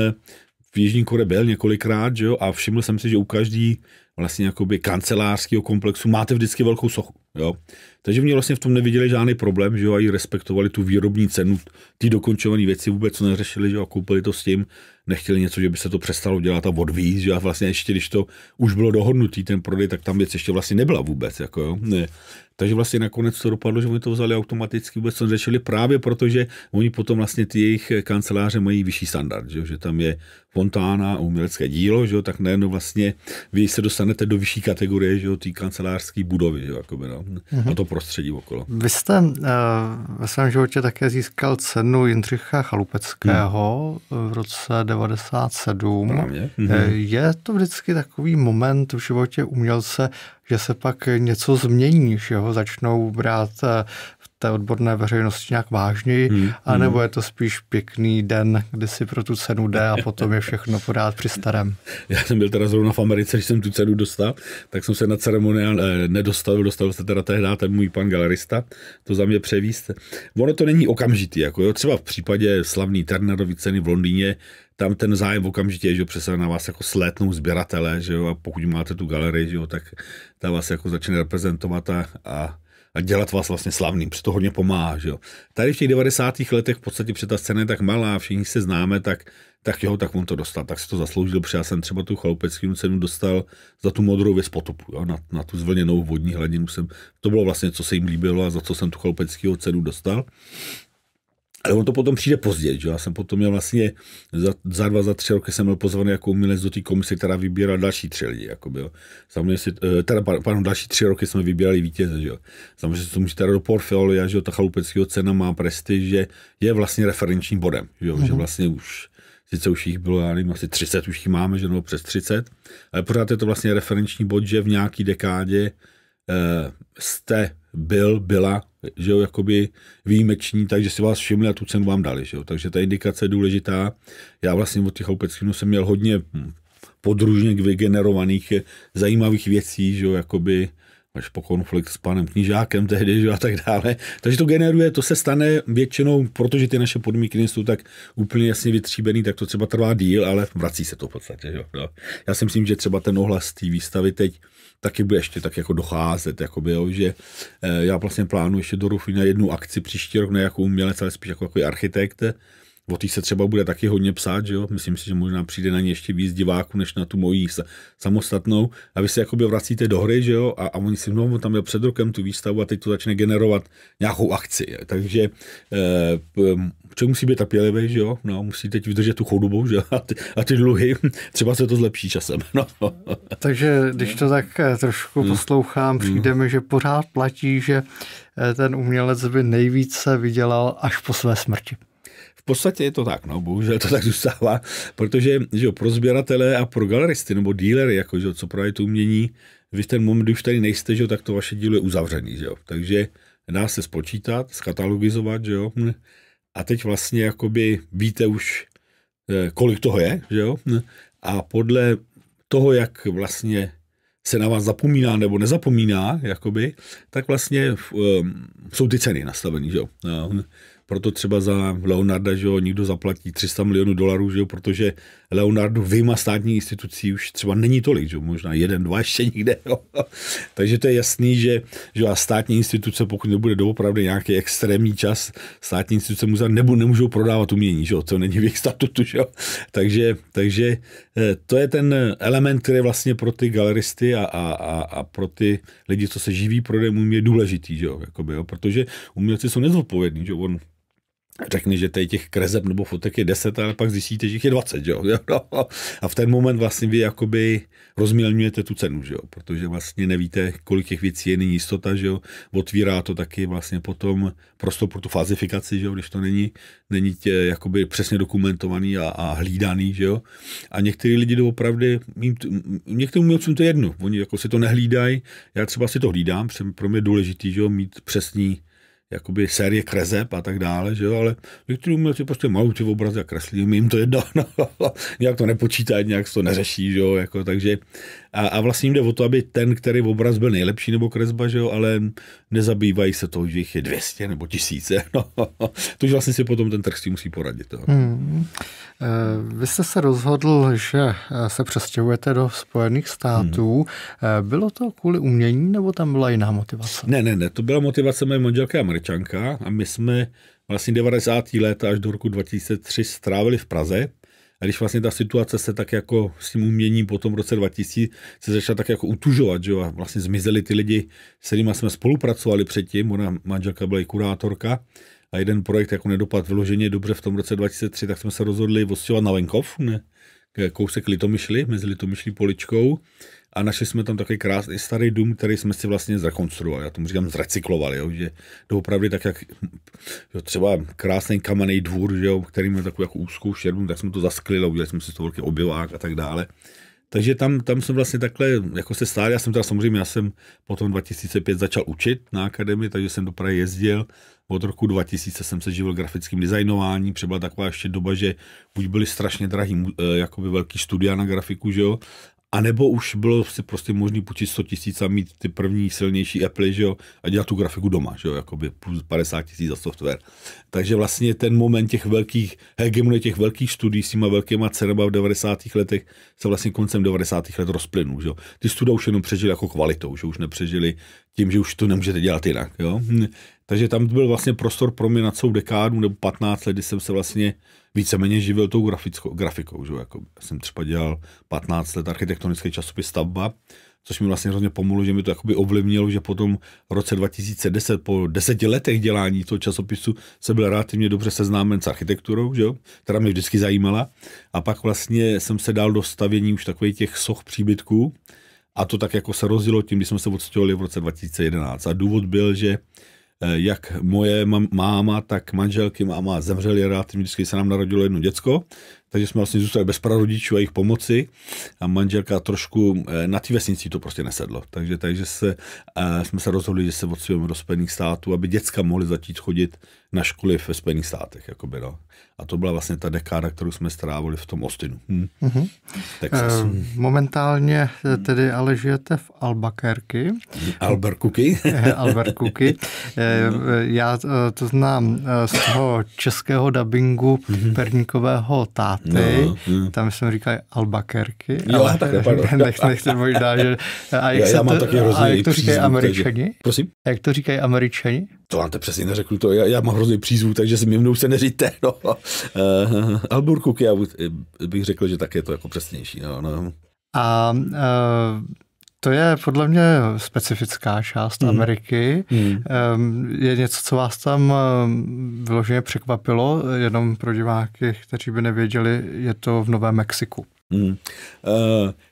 v Jižní Kore byl několikrát, že jo, a všiml jsem si, že u každý vlastně jakoby kancelářského komplexu máte vždycky velkou sochu. Jo? Takže mě vlastně v tom neviděli žádný problém, že jo, a i respektovali tu výrobní cenu, ty dokončované věci vůbec neřešili, že jo, a koupili to s tím, nechtěli něco, že by se to přestalo dělat a odvíz, že jo, a vlastně ještě, když to už bylo dohodnutý ten prodej, tak tam věc ještě vlastně nebyla vůbec, jako jo, ne. Takže vlastně nakonec to dopadlo, že oni to vzali automaticky, vůbec to neřešili právě protože oni potom vlastně ty jejich kanceláře mají vyšší standard, že, jo? že tam je fontána umělecké dílo, že jo? tak najednou vlastně vy se dostanete do vyšší kategorie, že jo, té kancelářské budovy, že jo, jakoby, no mm-hmm. na to prostředí okolo. Vy jste uh, ve svém životě také získal cenu Jindřicha Chalupeckého mm. v roce 97. Mm-hmm. Eh, je to vždycky takový moment v životě umělce, že se pak něco změní, že ho začnou brát eh, v té odborné veřejnosti nějak vážněji, hmm. anebo hmm. je to spíš pěkný den, kdy si pro tu cenu jde a potom je všechno podát při starém. Já jsem byl teda zrovna v Americe, když jsem tu cenu dostal, tak jsem se na ceremoniál eh, nedostavil, dostal se teda tehdy ten můj pan galerista, to za mě převíst. Ono to není okamžitý, jako jo, třeba v případě slavný Ternerovy ceny v Londýně, tam ten zájem okamžitě, že jo, přesně na vás jako slétnou sběratele, že jo, a pokud máte tu galerii, že jo, tak ta vás jako začne reprezentovat a, a a dělat vás vlastně slavným, protože to hodně pomáhá. Že jo. Tady v těch 90. letech v podstatě, protože ta scéna je tak malá, všichni se známe, tak, tak jo, tak on to dostal, tak se to zasloužil, protože já jsem třeba tu chalopeckým cenu dostal za tu modrou věc potopu, jo, na, na, tu zvlněnou vodní hladinu jsem, to bylo vlastně, co se jim líbilo a za co jsem tu chalopeckého cenu dostal. Ale ono to potom přijde pozdě. Že? Já jsem potom měl vlastně za, za dva, za tři roky jsem byl pozvaný jako umělec do té komise, která vybírala další tři lidi. Jako byl. Samozřejmě si, eh, teda, pardon, další tři roky jsme vybírali vítěze. Že? Samozřejmě se to může teda do portfolia, že ta chalupeckého cena má prestiž, že je vlastně referenčním bodem. Že, mm-hmm. že mhm. vlastně už sice už jich bylo, já nevím, asi 30 už jich máme, že Nebo přes 30, ale pořád je to vlastně referenční bod, že v nějaký dekádě Eh, jste byl, byla, že jo, jakoby výjimeční, takže si vás všimli a tu cenu vám dali, že jo. Takže ta indikace je důležitá. Já vlastně od těch Houpeckinů jsem měl hodně hm, podružně vygenerovaných eh, zajímavých věcí, že jo, jakoby až po konflikt s panem knižákem tehdy že, a tak dále. Takže to generuje, to se stane většinou, protože ty naše podmínky nejsou tak úplně jasně vytříbený, tak to třeba trvá díl, ale vrací se to v podstatě. Že? No. Já si myslím, že třeba ten ohlas té výstavy teď taky bude ještě tak jako docházet, jakoby, jo, že eh, já vlastně plánuji ještě do Rufina na jednu akci příští rok, ne jako umělec, ale spíš jako, jako architekt, O té se třeba bude taky hodně psát, že jo? Myslím si, že možná přijde na ně ještě víc diváků, než na tu mojí samostatnou. A vy se jakoby vracíte do hry, že jo? A, a oni si, no, tam je před rokem tu výstavu a teď to začne generovat nějakou akci. Je? Takže eh, člověk musí být trpělivý, že jo? No, musí teď vydržet tu chodubu, že jo? A ty, a ty dluhy, třeba se to zlepší časem. No. Takže když to tak eh, trošku hmm. poslouchám, přijde hmm. mi, že pořád platí, že eh, ten umělec by nejvíce vydělal až po své smrti podstatě je to tak, no, bohužel to tak zůstává, protože že jo, pro sběratele a pro galeristy nebo dílery, jako, že jo, co právě to umění, vy v ten moment, když tady nejste, že jo, tak to vaše dílo je uzavřený. Že jo. Takže dá se spočítat, skatalogizovat, že jo, a teď vlastně jakoby víte už, eh, kolik toho je, že jo, a podle toho, jak vlastně se na vás zapomíná nebo nezapomíná, jakoby, tak vlastně um, jsou ty ceny nastavené, že jo. No proto třeba za Leonarda, že jo, někdo zaplatí 300 milionů dolarů, že jo, protože Leonardu vyma státní institucí už třeba není tolik, že jo, možná jeden, dva ještě nikde, jo. Takže to je jasný, že, že a státní instituce, pokud nebude doopravdy nějaký extrémní čas, státní instituce muzea nebo nemůžou prodávat umění, že jo, to není v jejich statutu, že jo. Takže, takže eh, to je ten element, který je vlastně pro ty galeristy a, a, a, a pro ty lidi, co se živí prodejem umění, je důležitý, že jo, jakoby, jo, protože umělci jsou nezodpovědní, že jo, on řekne, že tady těch krezeb nebo fotek je 10, ale pak zjistíte, že jich je 20, jo? No. A v ten moment vlastně vy jakoby rozmělňujete tu cenu, že jo? Protože vlastně nevíte, kolik těch věcí je, není jistota, že jo? Otvírá to taky vlastně potom prostor pro tu fazifikaci, že jo? Když to není, není tě jakoby přesně dokumentovaný a, a hlídaný, že jo? A některý lidi to opravdu, některým umělcům to jedno, oni jako si to nehlídají, já třeba si to hlídám, pro mě je důležitý, že jo? Mít přesný jakoby série krezeb a tak dále, že jo, ale některý umělci prostě malují ty obrazy a kreslí, jim to jedno, no, nějak to nepočítají, nějak to neřeší, že jo, jako, takže a, a vlastně jde o to, aby ten, který obraz byl nejlepší nebo kresba, že jo, ale nezabývají se to, že jich je 200 nebo tisíce. No, to už vlastně si potom ten trh s tím musí poradit. Jo. Hmm. Eh, vy jste se rozhodl, že eh, se přestěhujete do Spojených států. Hmm. Eh, bylo to kvůli umění nebo tam byla jiná motivace? Ne, ne, ne, to byla motivace moje manželky Američanka a my jsme vlastně 90. let až do roku 2003 strávili v Praze a když vlastně ta situace se tak jako s tím uměním po tom roce 2000 se začala tak jako utužovat, že jo, a vlastně zmizeli ty lidi, s kterými jsme spolupracovali předtím, ona manželka byla i kurátorka, a jeden projekt jako nedopad vyloženě dobře v tom roce 2003, tak jsme se rozhodli odstěhovat na venkov, ne, kousek Litomyšly, mezi Litomyšlí Poličkou a našli jsme tam takový krásný starý dům, který jsme si vlastně zrekonstruovali, já tomu říkám zrecyklovali, jo, že opravdu tak jak jo, třeba krásný kamenný dvůr, že jo, který měl takovou jako úzkou šerbu, tak jsme to zasklili, udělali jsme si to velký obyvák a tak dále. Takže tam, tam jsem vlastně takhle jako se stál, já jsem teda samozřejmě, já jsem potom 2005 začal učit na akademii, takže jsem do Prahy jezdil, od roku 2000 jsem se živil grafickým designováním, třeba taková ještě doba, že buď byly strašně drahý, eh, jakoby velký studia na grafiku, že jo, a nebo už bylo si prostě možný půjčit 100 tisíc a mít ty první silnější Apple, že jo, a dělat tu grafiku doma, že jo, jakoby plus 50 tisíc za software. Takže vlastně ten moment těch velkých, hegemonie těch velkých studií s těma velkýma cenama v 90. letech se vlastně koncem 90. let rozplynul, že jo. Ty studia už jenom přežili jako kvalitou, že už nepřežili tím, že už to nemůžete dělat jinak, jo. Takže tam byl vlastně prostor pro mě na celou dekádu nebo 15 let, kdy jsem se vlastně víceméně živil tou grafickou, grafikou. Že? Jako, jsem třeba dělal 15 let architektonický časopis Stavba, což mi vlastně hrozně pomohlo, že mi to jakoby ovlivnilo, že potom v roce 2010, po deseti letech dělání toho časopisu, se byl relativně dobře seznámen s architekturou, že která mě vždycky zajímala. A pak vlastně jsem se dal do stavění už takových těch soch příbytků, a to tak jako se rozjelo tím, když jsme se odstěhovali v roce 2011. A důvod byl, že Eh, jak moje máma, tak manželky máma zemřeli relativně vždycky se nám narodilo jedno děcko, takže jsme vlastně zůstali bez prarodičů a jejich pomoci a manželka trošku eh, na té vesnici to prostě nesedlo. Takže, takže se, eh, jsme se rozhodli, že se odsujeme do Spojených států, aby děcka mohly začít chodit na školy ve Spojených státech. Jakoby, no. A to byla vlastně ta dekáda, kterou jsme strávili v tom Austinu. hmm uh momentálně tedy ale žijete v Albuquerque. Albuquerque. Eh, Albuquerque. E, já to znám z toho českého dabingu uh-huh. perníkového táty. No, no. Tam jsem říkal Albuquerque. Jo, ale tak nech, nech možná, že... A jak, já, já mám to, taky a jak to říkají američani? Prosím? A jak to říkají američani? to vám to přesně neřeknu, to já, já mám hrozný přízvu, takže si mě mnou se neříte. No. Uh, eh, Alburkuk, já eh, bych řekl, že tak je to jako přesnější. No, no. A uh, to je podle mě specifická část mm. Ameriky. Mm. je něco, co vás tam vyloženě překvapilo, jenom pro diváky, kteří by nevěděli, je to v Novém Mexiku. Mm. Uh,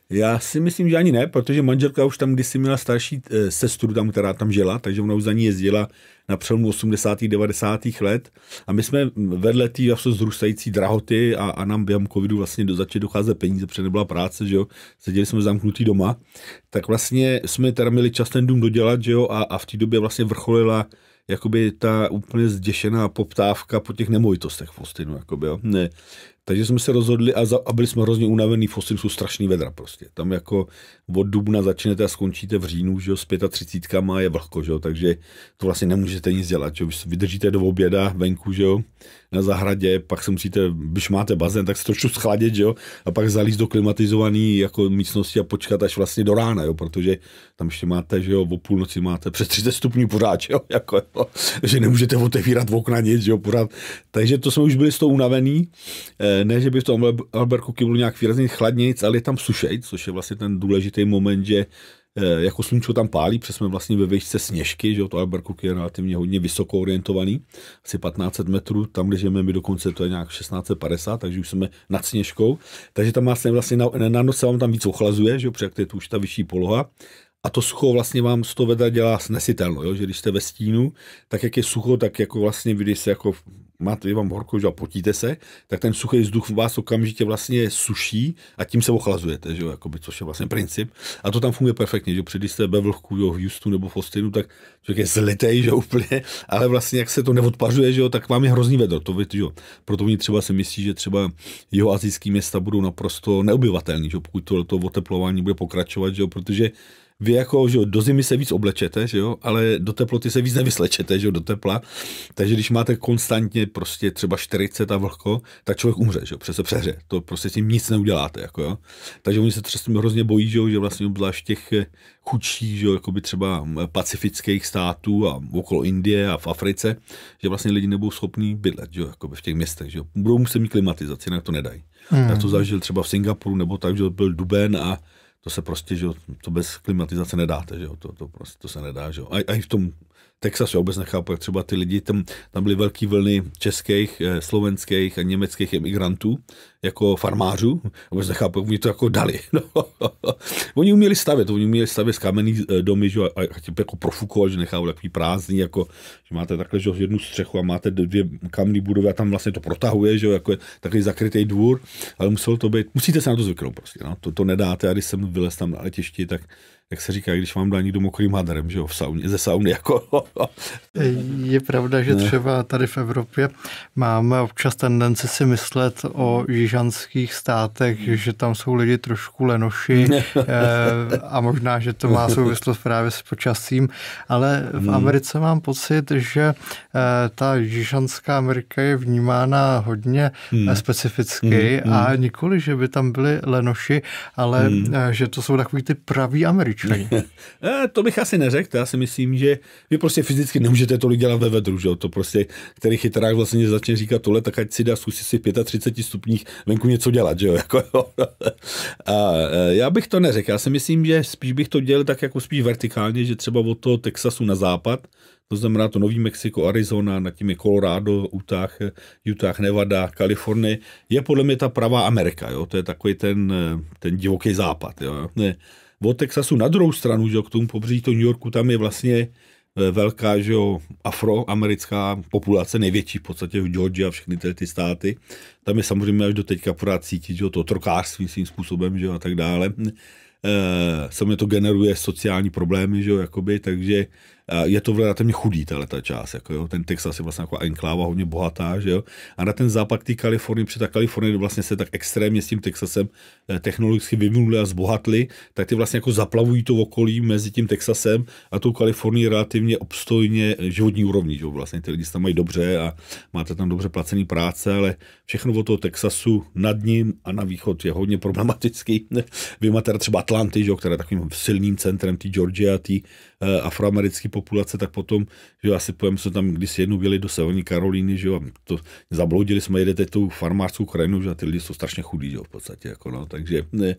já si myslím, že ani ne, protože manželka už tam kdysi měla starší e, sestru, tam, která tam žila, takže ona už za ní jezdila na přelomu 80. 90. let a my jsme vedle té vlastně zrůstající drahoty a, a nám během covidu vlastně do, začátku docházet peníze, protože nebyla práce, že jo, seděli jsme zamknutý doma, tak vlastně jsme teda měli čas ten dům dodělat, že jo, a, a v té době vlastně vrcholila jakoby ta úplně zděšená poptávka po těch nemovitostech v Austinu, jakoby, jo. Ne. Takže jsme se rozhodli a, za, a byli jsme hrozně unavený, v jsou strašný vedra prostě. Tam jako od dubna začnete a skončíte v říjnu, že jo, s 35 má je vlhko, že jo, takže to vlastně nemůžete nic dělat, že jo. Vydržíte do oběda venku, že jo, na zahradě, pak se musíte, když máte bazén, tak se trošku schladit, že jo, a pak zalíst do klimatizovaný jako místnosti a počkat až vlastně do rána, jo, protože tam ještě máte, že jo, o půlnoci máte přes 30 stupňů pořád, že jo, jako, jo, že nemůžete otevírat okna nic, že jo, pořád. Takže to jsme už byli z toho unavený. E, ne, že by v tom Alberku kyblu nějak výrazně chladnějc, ale je tam sušej, což je vlastně ten důležitý moment, že eh, jako slunčo tam pálí, protože jsme vlastně ve výšce sněžky, že to Alberku je relativně hodně vysoko orientovaný, asi 15 metrů, tam, kde žijeme my dokonce, to je nějak 1650, takže už jsme nad sněžkou, takže tam vlastně, vlastně na, na noc se vám tam víc ochlazuje, že jo, protože to je tu už ta vyšší poloha a to sucho vlastně vám z toho vedra dělá snesitelno, jo? že když jste ve stínu, tak jak je sucho, tak jako vlastně vy, když se jako máte, je vám horko, že a potíte se, tak ten suchý vzduch vás okamžitě vlastně suší a tím se ochlazujete, že jo? Jakoby, což je vlastně princip. A to tam funguje perfektně, že když jste ve vlhku, jo, v Houstonu nebo v Austinu, tak člověk je zlitej, že úplně, ale vlastně jak se to neodpařuje, že jo, tak vám je hrozný vedro, to víte, že jo. Proto oni třeba si myslí, že třeba jeho azijský města budou naprosto neobyvatelný, že jo, pokud to, to oteplování bude pokračovat, že jo, protože vy jako, že jo, do zimy se víc oblečete, že jo, ale do teploty se víc nevyslečete, že jo, do tepla. Takže když máte konstantně prostě třeba 40 a vlhko, tak člověk umře, že jo, přece přeře. To prostě s tím nic neuděláte, jako jo. Takže oni se třeba hrozně bojí, že jo, že vlastně obzvlášť těch eh, chudších, že jo, jako by třeba pacifických států a okolo Indie a v Africe, že vlastně lidi nebudou schopní bydlet, že jo, jako v těch městech, že jo. Budou muset mít klimatizaci, jinak to nedají. Hmm. Já to hmm. zažil třeba v Singapuru nebo tak, že byl duben a to se prostě, že jo, to bez klimatizace nedáte, že jo, to, to prostě to se nedá, že jo. A, a i v tom Texasu, já vůbec nechápu, jak třeba ty lidi, tam, tam byly velké vlny českých, eh, slovenských a německých emigrantů, jako farmářů, vůbec nechápu, oni to jako dali. No. oni uměli stavět, oni uměli stavět z kamenných eh, domy, že, a jako profukovat, že nechávali takový prázdný, jako, že máte takhle že jednu střechu a máte dvě kamenné budovy a tam vlastně to protahuje, že jako je takový zakrytý dvůr, ale muselo to být, musíte se na to zvyknout prostě, no. to, to nedáte a když jsem vylez tam na letišti, tak jak se říká, když vám dá někdo mokrým hadrem, že jo, v sauně, ze sauny, jako. je pravda, že ne. třeba tady v Evropě máme občas tendenci si myslet o jižanských státech, hmm. že tam jsou lidi trošku lenoši eh, a možná, že to má souvislost právě s počasím, ale v hmm. Americe mám pocit, že eh, ta jižanská Amerika je vnímána hodně hmm. eh, specificky a nikoli, že by tam byli lenoši, ale že to jsou takový ty praví Američani. to bych asi neřekl, já si myslím, že vy prostě fyzicky nemůžete tolik dělat ve vedru, že jo? to prostě, který chytrák vlastně začne říkat tohle, tak ať si dá zkusit si 35 stupních venku něco dělat, že jo? Jako, jo. A e, já bych to neřekl. Já si myslím, že spíš bych to dělal tak jako spíš vertikálně, že třeba od toho Texasu na západ, to znamená to Nový Mexiko, Arizona, nad tím je Colorado, Utah, Utah, Nevada, Kalifornie, je podle mě ta pravá Amerika, jo? to je takový ten, e, ten divoký západ. Jo? Ne. Od Texasu na druhou stranu, že jo, k tomu pobřeží to New Yorku, tam je vlastně Eh, velká že jo, afroamerická populace, největší v podstatě v Georgia a všechny ty, ty státy. Tam je samozřejmě až do teďka pořád cítit že jo, to trokářství svým způsobem že jo, a tak dále. E, samozřejmě to generuje sociální problémy, že jo, jakoby, takže je to relativně chudý, tahle ta část. Jako jo. Ten Texas je vlastně jako enkláva hodně bohatá, že jo. A na ten západ té Kalifornie, protože ta Kalifornie vlastně se tak extrémně s tím Texasem eh, technologicky vyvinuli a zbohatli, tak ty vlastně jako zaplavují to okolí mezi tím Texasem a tou Kalifornií relativně obstojně životní úrovní, že jo. Vlastně ty lidi tam mají dobře a máte tam dobře placený práce, ale všechno od toho Texasu nad ním a na východ je hodně problematický. Vyjma teda třeba Atlanty, že, která je takovým silným centrem té Georgia, té e, afroamerické populace, tak potom, že jo, asi pojem, jsme tam když jednou byli do Severní Karolíny, že jo, to, zabloudili jsme, jedete tu farmářskou krajinu, že a ty lidi jsou strašně chudí, že jo, v podstatě, jako no, takže ne,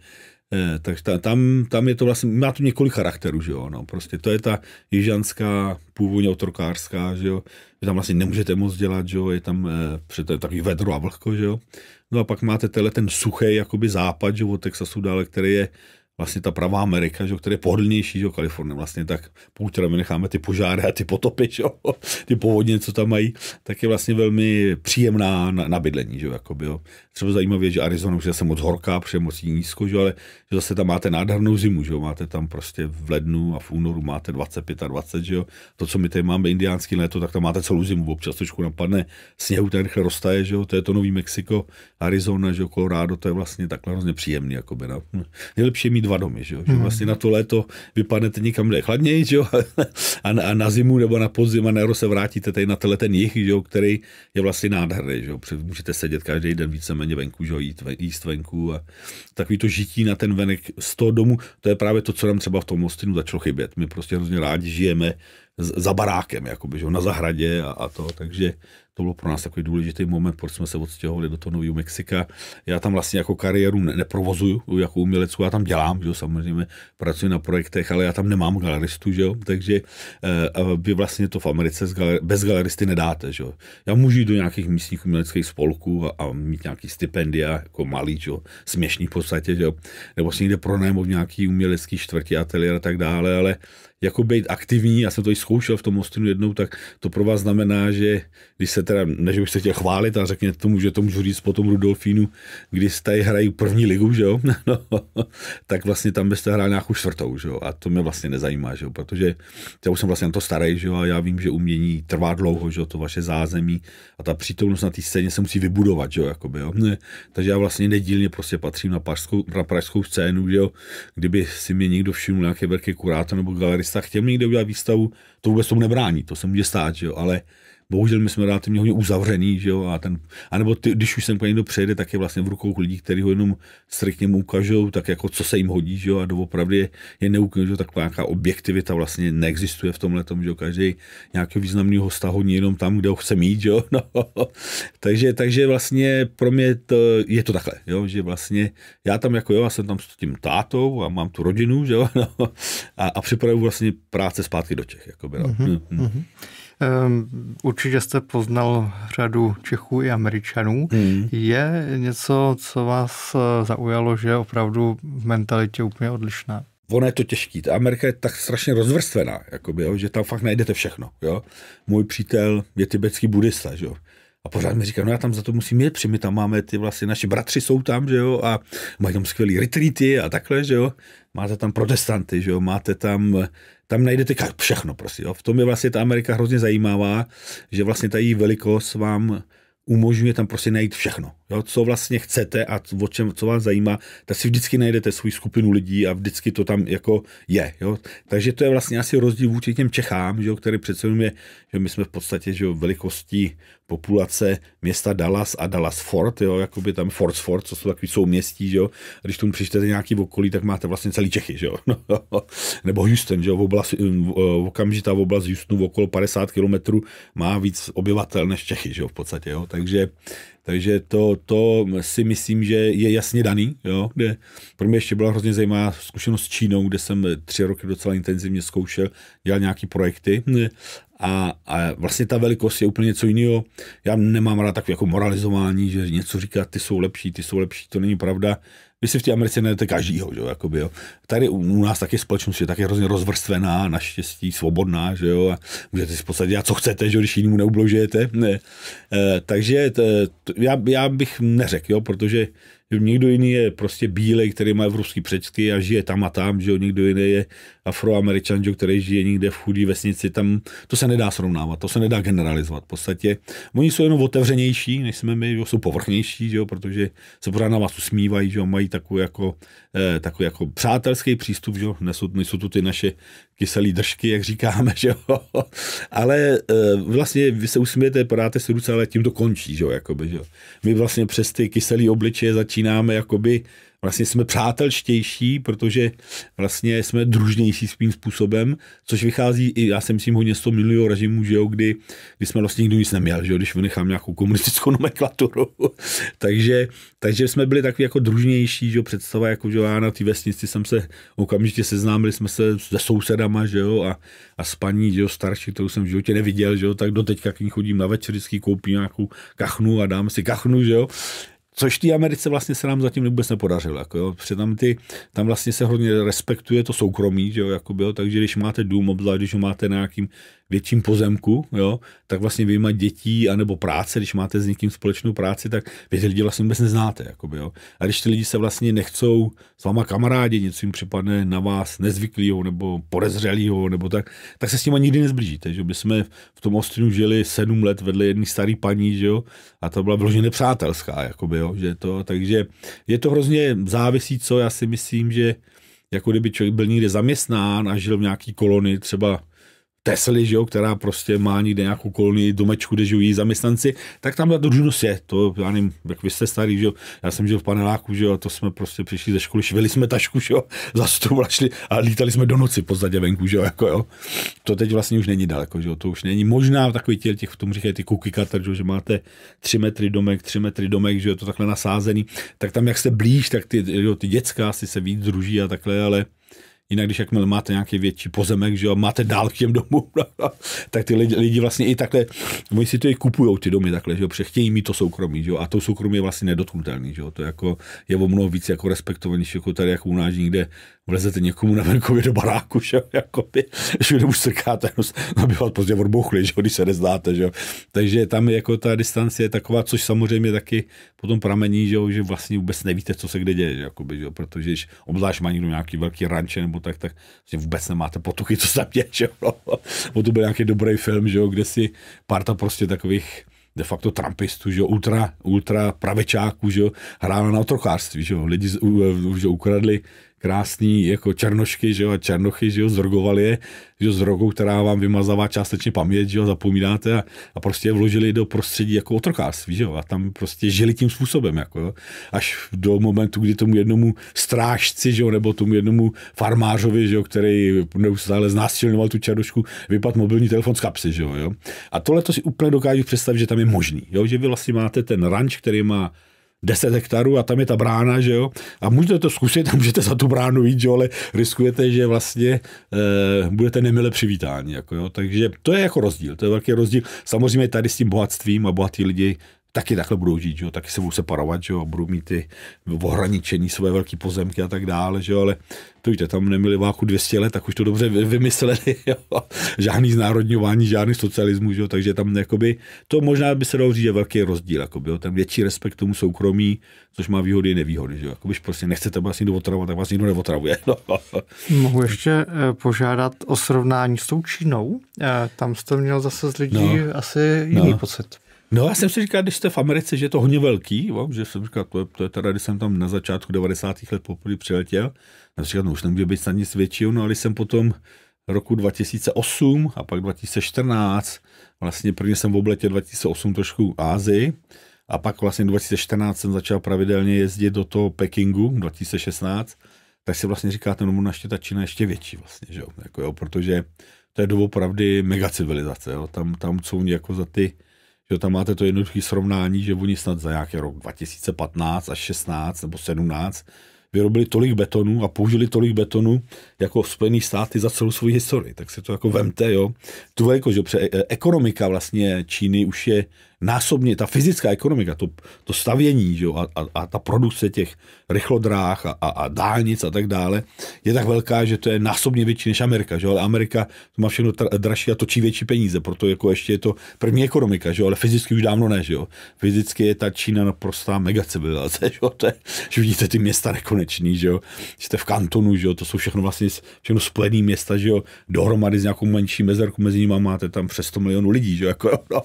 Eh, takže ta, tam, tam je to vlastně, má to několik charakterů, že jo, no, prostě to je ta jižanská, původně otrokářská, že jo, že tam vlastně nemůžete moc dělat, že jo, je tam eh, to je takový vedro a vlhko, že jo, no a pak máte tenhle ten suchý jakoby západ, že jo, od Texasu dále, který je vlastně ta pravá Amerika, že, která je pohodlnější, že, Kalifornie vlastně, tak pokud teda my necháme ty požáry a ty potopy, že, ty povodně, co tam mají, tak je vlastně velmi příjemná na, na bydlení, že, jakoby, jo. Třeba zajímavé, že Arizona už je zase moc horká, protože moc nízko, že, ale že zase tam máte nádhernou zimu, že, máte tam prostě v lednu a v únoru máte 25 a 20, že, to, co my tady máme indiánský léto, tak tam máte celou zimu, občas trošku napadne sněhu, ten rychle roztaje, že, to je to Nový Mexiko, Arizona, že, Colorado, to je vlastně takhle hrozně příjemný, jako by no. Nejlepší je mít dva domy, že, jo? že hmm. vlastně na to léto vypadnete někam, kde je chladněji, že jo? A, na, a na zimu nebo na podzim a na se vrátíte tady na tenhle ten jich, že jo? který je vlastně nádherný, že jo? můžete sedět každý den víceméně venku, že jo? Jít, ven, jíst venku a takový to žití na ten venek z toho domu, to je právě to, co nám třeba v tom Mostinu začalo chybět. My prostě hrozně rádi žijeme za barákem, jakoby, že jo? na zahradě a, a to, takže to bylo pro nás takový důležitý moment, protože jsme se odstěhovali do toho Nového Mexika. Já tam vlastně jako kariéru ne- neprovozuju, jako umělecku, já tam dělám, že jo, samozřejmě pracuji na projektech, ale já tam nemám galeristu, že jo, takže uh, vy vlastně to v Americe galer- bez galeristy nedáte, že jo. Já můžu jít do nějakých místních uměleckých spolků a, a mít nějaký stipendia, jako malý, že jo, směšný v podstatě, že jo, nebo si někde pronajmout nějaký umělecký čtvrtí ateliér a tak dále, ale jako být aktivní, já jsem to i zkoušel v tom Austinu jednou, tak to pro vás znamená, že když se teda, než bych se chtěl chválit a řekněte tomu, že to můžu říct potom Rudolfínu, když tady hrají první ligu, že jo, no, tak vlastně tam byste hrál nějakou čtvrtou, že jo, a to mě vlastně nezajímá, že jo, protože já už jsem vlastně na to starý, že jo, a já vím, že umění trvá dlouho, že jo, to vaše zázemí a ta přítomnost na té scéně se musí vybudovat, že jo, jakoby, jo. Ne, takže já vlastně nedílně prostě patřím na pražskou, na pražskou scénu, že jo, kdyby si mě někdo všiml nějaký velký kurátor nebo galerista, města, chtěl někde udělat výstavu, to vůbec tomu nebrání, to se může stát, že jo, ale bohužel my jsme relativně hodně uzavřený, že jo, a ten, anebo ty, když už sem někdo přejde, tak je vlastně v rukou lidí, kteří ho jenom striktně mu ukážou, tak jako co se jim hodí, že jo, a doopravdy je, je neukážou, tak nějaká objektivita vlastně neexistuje v tomhle tom, že jo, každý nějaký významný hosta hodí jenom tam, kde ho chce mít, že jo, no. takže, takže vlastně pro mě to, je to takhle, jo, že vlastně já tam jako jo, já jsem tam s tím tátou a mám tu rodinu, že jo, no, a, a připravuju vlastně práce zpátky do Čech, jako by, no. mm-hmm. mm-hmm. Ehm, určitě jste poznal řadu Čechů i Američanů. Hmm. Je něco, co vás eh, zaujalo, že je opravdu v mentalitě úplně odlišná? ono je to těžký. Ta Amerika je tak strašně rozvrstvená, jakoby, jo, že tam fakt najdete všechno. Jo. Můj přítel je tibetský buddhista, že jo. A pořád mi říká, no já tam za to musím jít, protože my tam máme ty vlastně, naši bratři jsou tam, že jo, a mají tam skvělý retreaty a takhle, že jo. Máte tam protestanty, že jo, máte tam tam najdete všechno prostě. Jo. V tom je vlastně ta Amerika hrozně zajímavá, že vlastně ta její velikost vám umožňuje tam prostě najít všechno jo, co vlastně chcete a o čem, co vás zajímá, tak si vždycky najdete svou skupinu lidí a vždycky to tam jako je. Jo. Takže to je vlastně asi rozdíl vůči těm Čechám, že jo, který přece je, že my jsme v podstatě že jo, velikostí populace města Dallas a Dallas Fort, jo, by tam Fort Fort, co jsou takový souměstí, že jo. Když tomu přijdete nějaký okolí, tak máte vlastně celý Čechy, že jo. No, Nebo Houston, že jo, v oblast, v okamžitá oblast Houstonu okolo 50 kilometrů má víc obyvatel než Čechy, že jo, v podstatě, jo. Takže takže to, to si myslím, že je jasně daný. Jo? Kde pro mě ještě byla hrozně zajímavá zkušenost s Čínou, kde jsem tři roky docela intenzivně zkoušel dělat nějaké projekty a, a vlastně ta velikost je úplně něco jiného. Já nemám rád takové jako moralizování, že něco říkat, ty jsou lepší, ty jsou lepší, to není pravda. Vy si v té Americe nejdete každýho, že jo, jakoby, jo. Tady u, u nás taky společnost je taky hrozně rozvrstvená, naštěstí svobodná, že jo, a můžete si v podstatě dělat, co chcete, že jo, když jinému neubložujete. Ne. E, takže t, t, já, já, bych neřekl, jo, protože Někdo jiný je prostě bílej, který má evropský předky a žije tam a tam, že jo, někdo jiný je afroameričan, že který žije někde v chudé vesnici, tam to se nedá srovnávat, to se nedá generalizovat. V podstatě oni jsou jenom otevřenější, než jsme my, jo, jsou povrchnější, že jo, protože se pořád na vás usmívají, že jo, mají takový jako, eh, takový jako přátelský přístup, že jo, nejsou, nejsou tu ty naše kyselý držky, jak říkáme, že jo. ale eh, vlastně vy se usmíjete, podáte si ruce, ale tím to končí, že jo, jakoby, že jo. My vlastně přes ty kyselý obličeje začínáme začínáme jakoby, vlastně jsme přátelštější, protože vlastně jsme družnější svým způsobem, což vychází i, já si myslím, hodně z toho minulého režimu, že jo, kdy, kdy jsme vlastně nikdo nic neměl, že jo, když vynechám nějakou komunistickou nomenklaturu. takže, takže jsme byli takový jako družnější, že jo, představa, jako že jo, já na té vesnici jsem se okamžitě seznámili jsme se se sousedama, že jo, a, a s paní, že jo, starší, kterou jsem v životě neviděl, že jo, tak do teďka k ní chodím na večer, vždycky koupím nějakou kachnu a dám si kachnu, že jo, Což té Americe vlastně se nám zatím vůbec nepodařilo. Jako jo. Přitom ty, tam vlastně se hodně respektuje to soukromí, že jo, jako bylo, takže když máte dům, obzvlášť když ho máte na nějakým větším pozemku, jo, tak vlastně vyjma dětí anebo práce, když máte s někým společnou práci, tak vy ty lidi vlastně vůbec neznáte. Jakoby, jo. A když ty lidi se vlastně nechcou s váma kamarádi, něco jim připadne na vás nezvyklýho nebo podezřelýho nebo tak, tak se s nimi nikdy nezblížíte. Že? My jsme v tom ostinu žili sedm let vedle jedné staré paní, že jo, a to byla vložně nepřátelská. jakoby, jo, že to, takže je to hrozně závisí, co já si myslím, že jako kdyby člověk byl někde zaměstnán a žil v nějaký kolony, třeba Tesly, že jo, která prostě má někde nějakou kolonii, domečku, kde žijí zaměstnanci, tak tam ta družnost je. To já nevím, jak vy jste starý, že jo. Já jsem žil v paneláku, že jo, a to jsme prostě přišli ze školy, švili jsme tašku, že jo, za šli a lítali jsme do noci po zadě venku, že jo, jako jo. To teď vlastně už není daleko, že jo, to už není možná takový těch, těch v tom říkají ty cookie cutter, že, jo, že máte 3 metry domek, 3 metry domek, že jo, to takhle nasázený, tak tam jak jste blíž, tak ty, jo, ty děcka si se víc druží a takhle, ale Jinak, když jakmile máte nějaký větší pozemek, že jo, máte dál k těm domům, tak ty lidi, lidi vlastně i takhle, oni si to i kupují ty domy takhle, že jo, protože chtějí mít to soukromí, že jo, a to soukromí je vlastně nedotknutelný, že jo, to je jako je o mnoho víc jako respektovanější, jako tady jako u nás někde vlezete někomu na venkově do baráku, že jo, jako by, všude mu strkáte nos, no aby vás prostě odbouchli, že jo, když se nezdáte, že jo. Takže tam je jako ta distance je taková, což samozřejmě taky potom pramení, že jo, že vlastně vůbec nevíte, co se kde děje, že, by, že jo, protože když obzvlášť má někdo nějaký velký ranče nebo tak, tak vlastně vůbec nemáte potuchy, co tam děje, že jo. No, to byl nějaký dobrý film, že jo, kde si parta prostě takových de facto trumpistů, že jo, ultra, ultra pravečáků, že jo, hrála na otrochářství, že jo, lidi že ukradli krásný jako černošky, že jo, a černochy, že jo, zrogovali je, že jo, z rogu, která vám vymazává částečně paměť, že jo, zapomínáte a, a prostě je vložili do prostředí jako otrokářství, že jo, a tam prostě žili tím způsobem, jako jo, až do momentu, kdy tomu jednomu strážci, že jo, nebo tomu jednomu farmářovi, že jo, který neustále znásilňoval tu černošku, vypadl mobilní telefon z kapsy, že jo, jo. A tohle to si úplně dokážu představit, že tam je možný, jo, že vy vlastně máte ten ranč, který má 10 hektarů a tam je ta brána, že jo, a můžete to zkusit a můžete za tu bránu jít, že jo, ale riskujete, že vlastně e, budete nemile přivítáni, jako jo, takže to je jako rozdíl, to je velký rozdíl. Samozřejmě tady s tím bohatstvím a bohatí lidi taky takhle budou žít, že jo, taky se budou separovat, že jo, budou mít ty ohraničení svoje velké pozemky a tak dále, že jo, ale to víte, tam neměli váku 200 let, tak už to dobře vymysleli, jo, žádný znárodňování, žádný socialismus, že jo, takže tam jakoby, to možná by se dalo říct, je velký rozdíl, jakoby, jo, ten větší respekt tomu soukromí, což má výhody i nevýhody, že jo, jakoby, prostě nechcete vás někdo otravovat, tak vás někdo neotravuje, no. Mohu ještě eh, požádat o srovnání s tou Čínou, eh, tam jste měl zase z lidí no. asi jiný no. pocit. No já jsem si říkal, když jste v Americe, že je to hodně velký, jo? že jsem říkal, to je, to je teda, když jsem tam na začátku 90. let poprvé přiletěl, jsem říkal, no už nemůže být snad nic většího, no ale jsem potom roku 2008 a pak 2014, vlastně prvně jsem v obletě 2008 trošku Ázii, a pak vlastně 2014 jsem začal pravidelně jezdit do toho Pekingu 2016, tak si vlastně říká, ten no, naště ta Čína ještě větší vlastně, že jo? Jako jo, protože to je doopravdy megacivilizace, jo? Tam, tam jsou jako za ty Jo, tam máte to jednoduché srovnání, že oni snad za nějaký rok 2015 až 16 nebo 17 vyrobili tolik betonu a použili tolik betonu jako Spojený státy za celou svou historii. Tak se to jako vemte, jo. Tu velikost, že pře- e- ekonomika vlastně Číny už je násobně ta fyzická ekonomika, to, to stavění že jo, a, a, a ta produkce těch rychlodrách a, a, a dálnic a tak dále je tak velká, že to je násobně větší než Amerika. Že jo, ale Amerika to má všechno tra, dražší a točí větší peníze, proto jako ještě je to první ekonomika, že jo, ale fyzicky už dávno ne. Že jo. Fyzicky je ta Čína naprostá megacivilizace. Že, jo, to je, že vidíte ty města nekonečný, že jo, jste v kantonu, že jo, to jsou všechno vlastně všechno spojené města, že jo, dohromady s nějakou menší mezerku mezi nimi máte tam přes 100 milionů lidí, že jo, jako, no,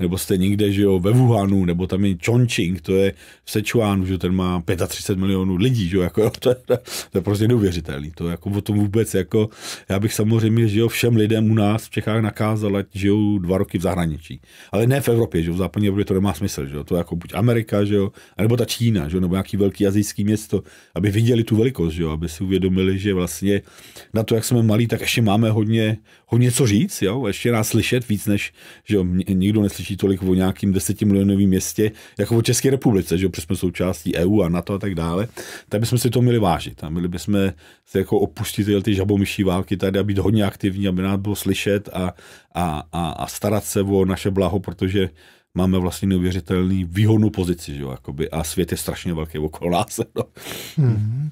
nebo stejně někde, že jo, ve Wuhanu, nebo tam je Chongqing, to je v Sichuanu, že ten má 35 milionů lidí, že jo, jako jo, to, je, to, je prostě neuvěřitelný, to jako o tom vůbec, jako, já bych samozřejmě, že jo, všem lidem u nás v Čechách nakázal, ať žijou dva roky v zahraničí, ale ne v Evropě, že jo, v západní Evropě to nemá smysl, že jo, to je jako buď Amerika, že jo, nebo ta Čína, že jo, nebo nějaký velký azijský město, aby viděli tu velikost, že jo, aby si uvědomili, že vlastně na to, jak jsme malí, tak ještě máme hodně, ho něco říct, jo, ještě nás slyšet víc, než že jo, nikdo neslyší tolik o nějakým desetimilionovém městě, jako o České republice, že jo, protože jsme součástí EU a NATO a tak dále, tak bychom si to měli vážit a měli bychom se jako opustit ty žabomyší války tady a být hodně aktivní, aby nás bylo slyšet a, a, a, a starat se o naše blaho, protože máme vlastně neuvěřitelný výhodnou pozici, že jo, jakoby, a svět je strašně velký okolo nás. No. Mm-hmm.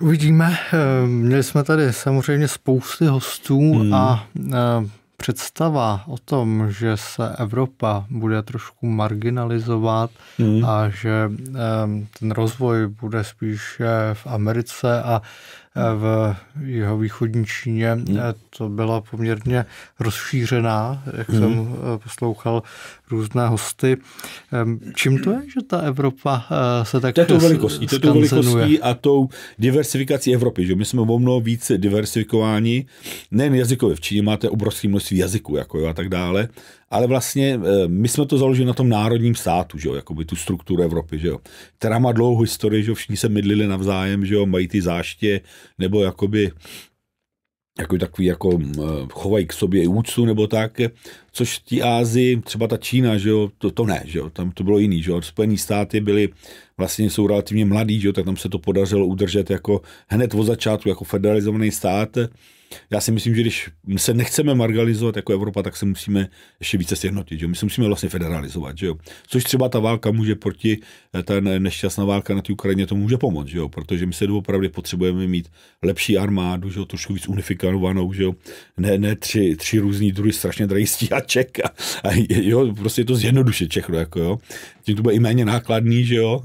Uvidíme. Ehm, měli jsme tady samozřejmě spousty hostů hmm. a ehm, představa o tom, že se Evropa bude trošku marginalizovat hmm. a že ehm, ten rozvoj bude spíše v Americe a v východní Číně, hmm. to byla poměrně rozšířená, jak mm. jsem eh, poslouchal různé hosty. Čím to je, že ta Evropa eh, se tak to velikostí, to velikostí a tou diversifikací Evropy, že my jsme o mnoho více diversifikováni, nejen jazykově, v Číně máte obrovské množství jazyků, jako jo, a tak dále, ale vlastně eh, my jsme to založili na tom národním státu, že jo, jakoby tu strukturu Evropy, že jo, která má dlouhou historii, že jo, všichni se mydlili navzájem, že jo, mají ty záště, nebo jakoby jako takový, jako eh, chovají k sobě úctu nebo tak, což ti Ázi, třeba ta Čína, že jo, to, to ne, že jo, tam to bylo jiný, že jo, Spojený státy byly, vlastně jsou relativně mladí, že jo, tak tam se to podařilo udržet jako hned od začátku jako federalizovaný stát, já si myslím, že když se nechceme marginalizovat jako Evropa, tak se musíme ještě více sjednotit. Že? My se musíme vlastně federalizovat. Že jo? Což třeba ta válka může proti, eh, ta nešťastná válka na té Ukrajině to může pomoct, že jo? protože my se opravdu potřebujeme mít lepší armádu, že jo? trošku víc unifikovanou, že jo? ne, ne tři, tři různý druhy strašně drahý stíhaček a, a jo, prostě to zjednoduše Čechno, jako jo. Tím to bude i méně nákladný, že jo,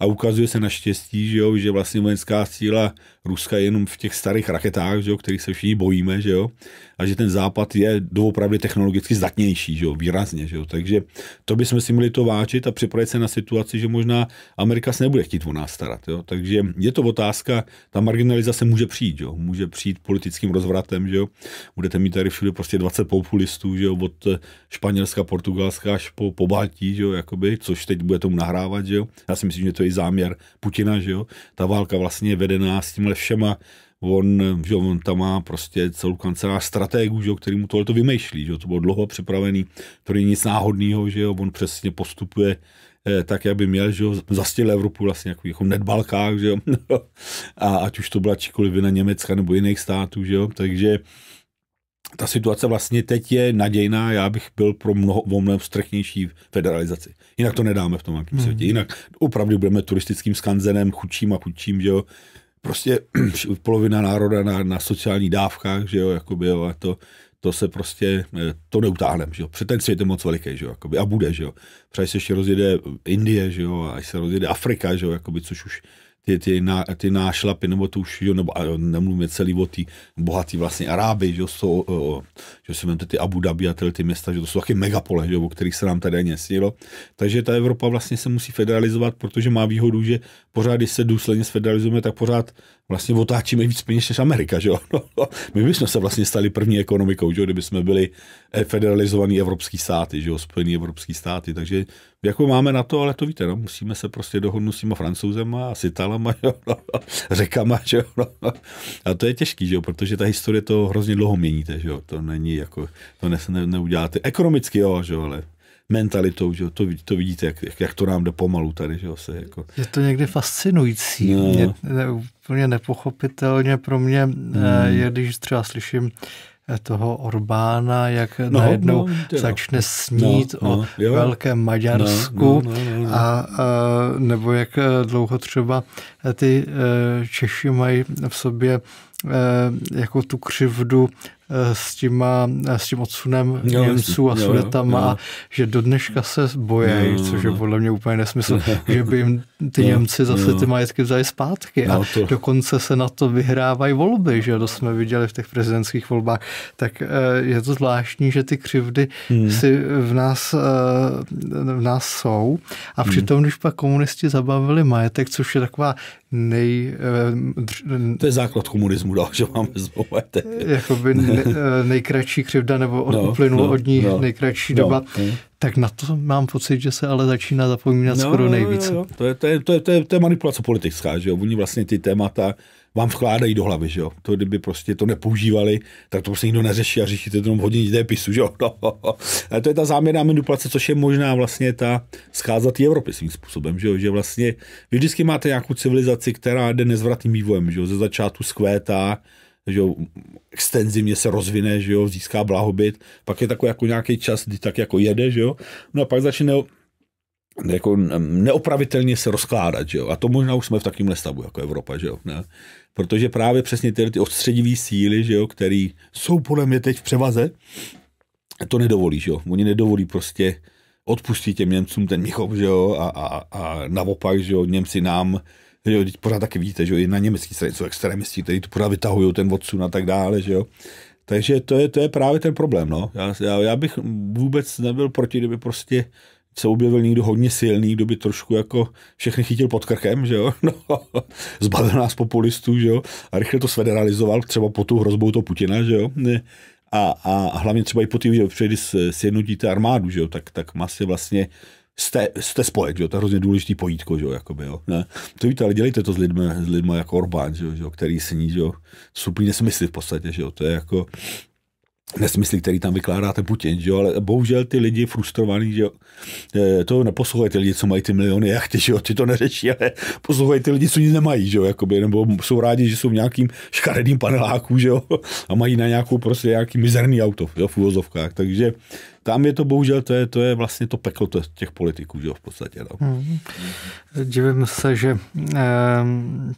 a ukazuje se naštěstí, že jo, že vlastně vojenská síla Ruska jenom v těch starých raketách, že jo, kterých se všichni bojíme, že jo, a že ten západ je doopravdy technologicky zdatnější, že jo, výrazně, že jo, takže to bychom si měli to váčit a připravit se na situaci, že možná Amerika se nebude chtít o nás starat, jo, takže je to otázka, ta marginalizace může přijít, jo, může přijít politickým rozvratem, že jo, budete mít tady všude prostě 20 populistů, že jo, od Španělska, Portugalska až po, po Baltí, že jo, jakoby, což teď bude tomu nahrávat, že jo, já si myslím, že to je záměr Putina, že jo, ta válka vlastně je vedená s tím těmhle všema, on, že on tam má prostě celou kancelář strategů, že, který mu to vymýšlí, že, to bylo dlouho připravený, to není nic náhodného, že on přesně postupuje eh, tak, by měl, že jo, zastěl Evropu vlastně jako, jako netbalkách, že jo, a ať už to byla čikoliv vina Německa nebo jiných států, že jo, takže ta situace vlastně teď je nadějná, já bych byl pro mnoho, o mnohem strachnější federalizaci. Jinak to nedáme v tom nějakém hmm. světě. Jinak opravdu budeme turistickým skanzenem chudším a chudším, že jo, prostě polovina národa na, na sociální dávkách, že jo, jakoby, jo, a to, to se prostě, eh, to neutáhneme, že jo. Protože ten svět je moc veliký, že jo, jakoby, a bude, že jo. Přeji se ještě rozjede Indie, že jo, a se rozjede Afrika, že jo, jakoby, což už ty, ty, ná, ty nášlapy, nebo tu už, jo, nebo nemluvíme celý o té bohatý vlastně Aráby, že jsou, o, že jsou vemte ty Abu Dhabi a ty města, že to jsou taky megapole, že, o kterých se nám tady ani nesnilo. Takže ta Evropa vlastně se musí federalizovat, protože má výhodu, že pořád, když se důsledně sfederalizujeme, tak pořád vlastně otáčíme víc peněz než Amerika, že jo. no, my bychom se vlastně stali první ekonomikou, že jo, kdyby jsme byli federalizovaný evropský státy, že jo, spojený evropský státy, takže jako máme na to, ale to víte, no, musíme se prostě dohodnout s těma francouzema a s Italama, jo, no, řekama, že jo, no. A to je těžký, že jo, protože ta historie to hrozně dlouho měníte, že jo, to není jako, to ne, ne, neuděláte ekonomicky, jo, že jo, ale mentalitou, že jo, to, to vidíte, jak, jak to nám jde pomalu tady, že jo, se jako. Je to někdy fascinující, no. mě, ne, úplně nepochopitelně pro mě hmm. Eh, je, když třeba slyším toho Orbána, jak no, najednou no, začne no, snít no, no, o jo. velkém no, Maďarsku no, no, no, no. A, a nebo jak eh, dlouho třeba eh, ty eh, Češi mají v sobě jako tu křivdu Eh, s, těma, eh, s tím odsunem jo, Němců a Sudetama, jo, jo. že do dneška se bojejí, což je podle mě úplně nesmysl, že by jim ty jo, Němci zase jo. ty majetky vzali zpátky a no dokonce se na to vyhrávají volby, že to jsme viděli v těch prezidentských volbách, tak eh, je to zvláštní, že ty křivdy hmm. si v nás, v nás jsou a hmm. přitom, když pak komunisti zabavili majetek, což je taková nej... To je základ komunismu, dál, že máme zbavit. Jakoby Eh, nejkratší křivda nebo od, no, uplynula no, od ní no, nejkratší no, doba. No. Tak na to mám pocit, že se ale začíná zapomínat no, skoro no, no, nejvíce. No, no, To, je, to, je, to, je, to, je, to je manipulace politická, že jo? Oni vlastně ty témata vám vkládají do hlavy, že jo? To kdyby prostě to nepoužívali, tak to prostě nikdo neřeší a řešíte to jenom hodině dépisu, že jo? No. Ale to je ta záměrná manipulace, což je možná vlastně ta zkáza Evropy svým způsobem, že jo? Že vlastně vy vždycky máte nějakou civilizaci, která jde nezvratným vývojem, že jo? Ze začátku skvétá, že jo, extenzivně se rozvine, že jo, získá blahobyt, pak je takový jako nějaký čas, kdy tak jako jede, že jo, no a pak začne jako neopravitelně se rozkládat, že jo? A to možná už jsme v takovémhle stavu jako Evropa, že jo? Ne? Protože právě přesně tyhle ty odstředivý síly, že jo, který jsou podle mě teď v převaze, to nedovolí, že jo? Oni nedovolí prostě odpustit těm Němcům ten Michov, že jo? A, a, a naopak, že jo, Němci nám že jo, pořád taky vidíte, že jo, i na německý straně jsou extremisti, kteří tu pořád vytahují ten odsun a tak dále, že jo. Takže to je, to je právě ten problém, no. Já, já, já bych vůbec nebyl proti, kdyby prostě se objevil někdo hodně silný, kdo by trošku jako všechny chytil pod krkem, že jo, no, zbavil nás populistů, že jo, a rychle to sfederalizoval, třeba po tu hrozbou toho Putina, že jo, a, a, a hlavně třeba i po té, že když sjednotíte armádu, že jo, tak, tak masy vlastně jste, jste spojek, že jo? to je hrozně důležitý pojítko, že jo? Jakoby, jo? Ne? To víte, ale dělejte to s lidmi, s lidmi jako Orbán, že jo? který sní, že jo? jsou úplně nesmysly v podstatě, že jo? to je jako nesmysly, který tam vykládáte Putin, že jo? ale bohužel ty lidi frustrovaný, že jo? Eh, to neposlouchají ty lidi, co mají ty miliony jachty, že jo? ty to neřeší, ale poslouchají ty lidi, co nic nemají, že jo? Jakoby, nebo jsou rádi, že jsou v nějakým škaredým paneláku že jo? a mají na nějakou prostě nějaký mizerný auto jo? v úvozovkách, takže tam je to bohužel, to je, to je vlastně to peklo těch politiků, že jo, v podstatě. No. Hmm. Divím se, že e,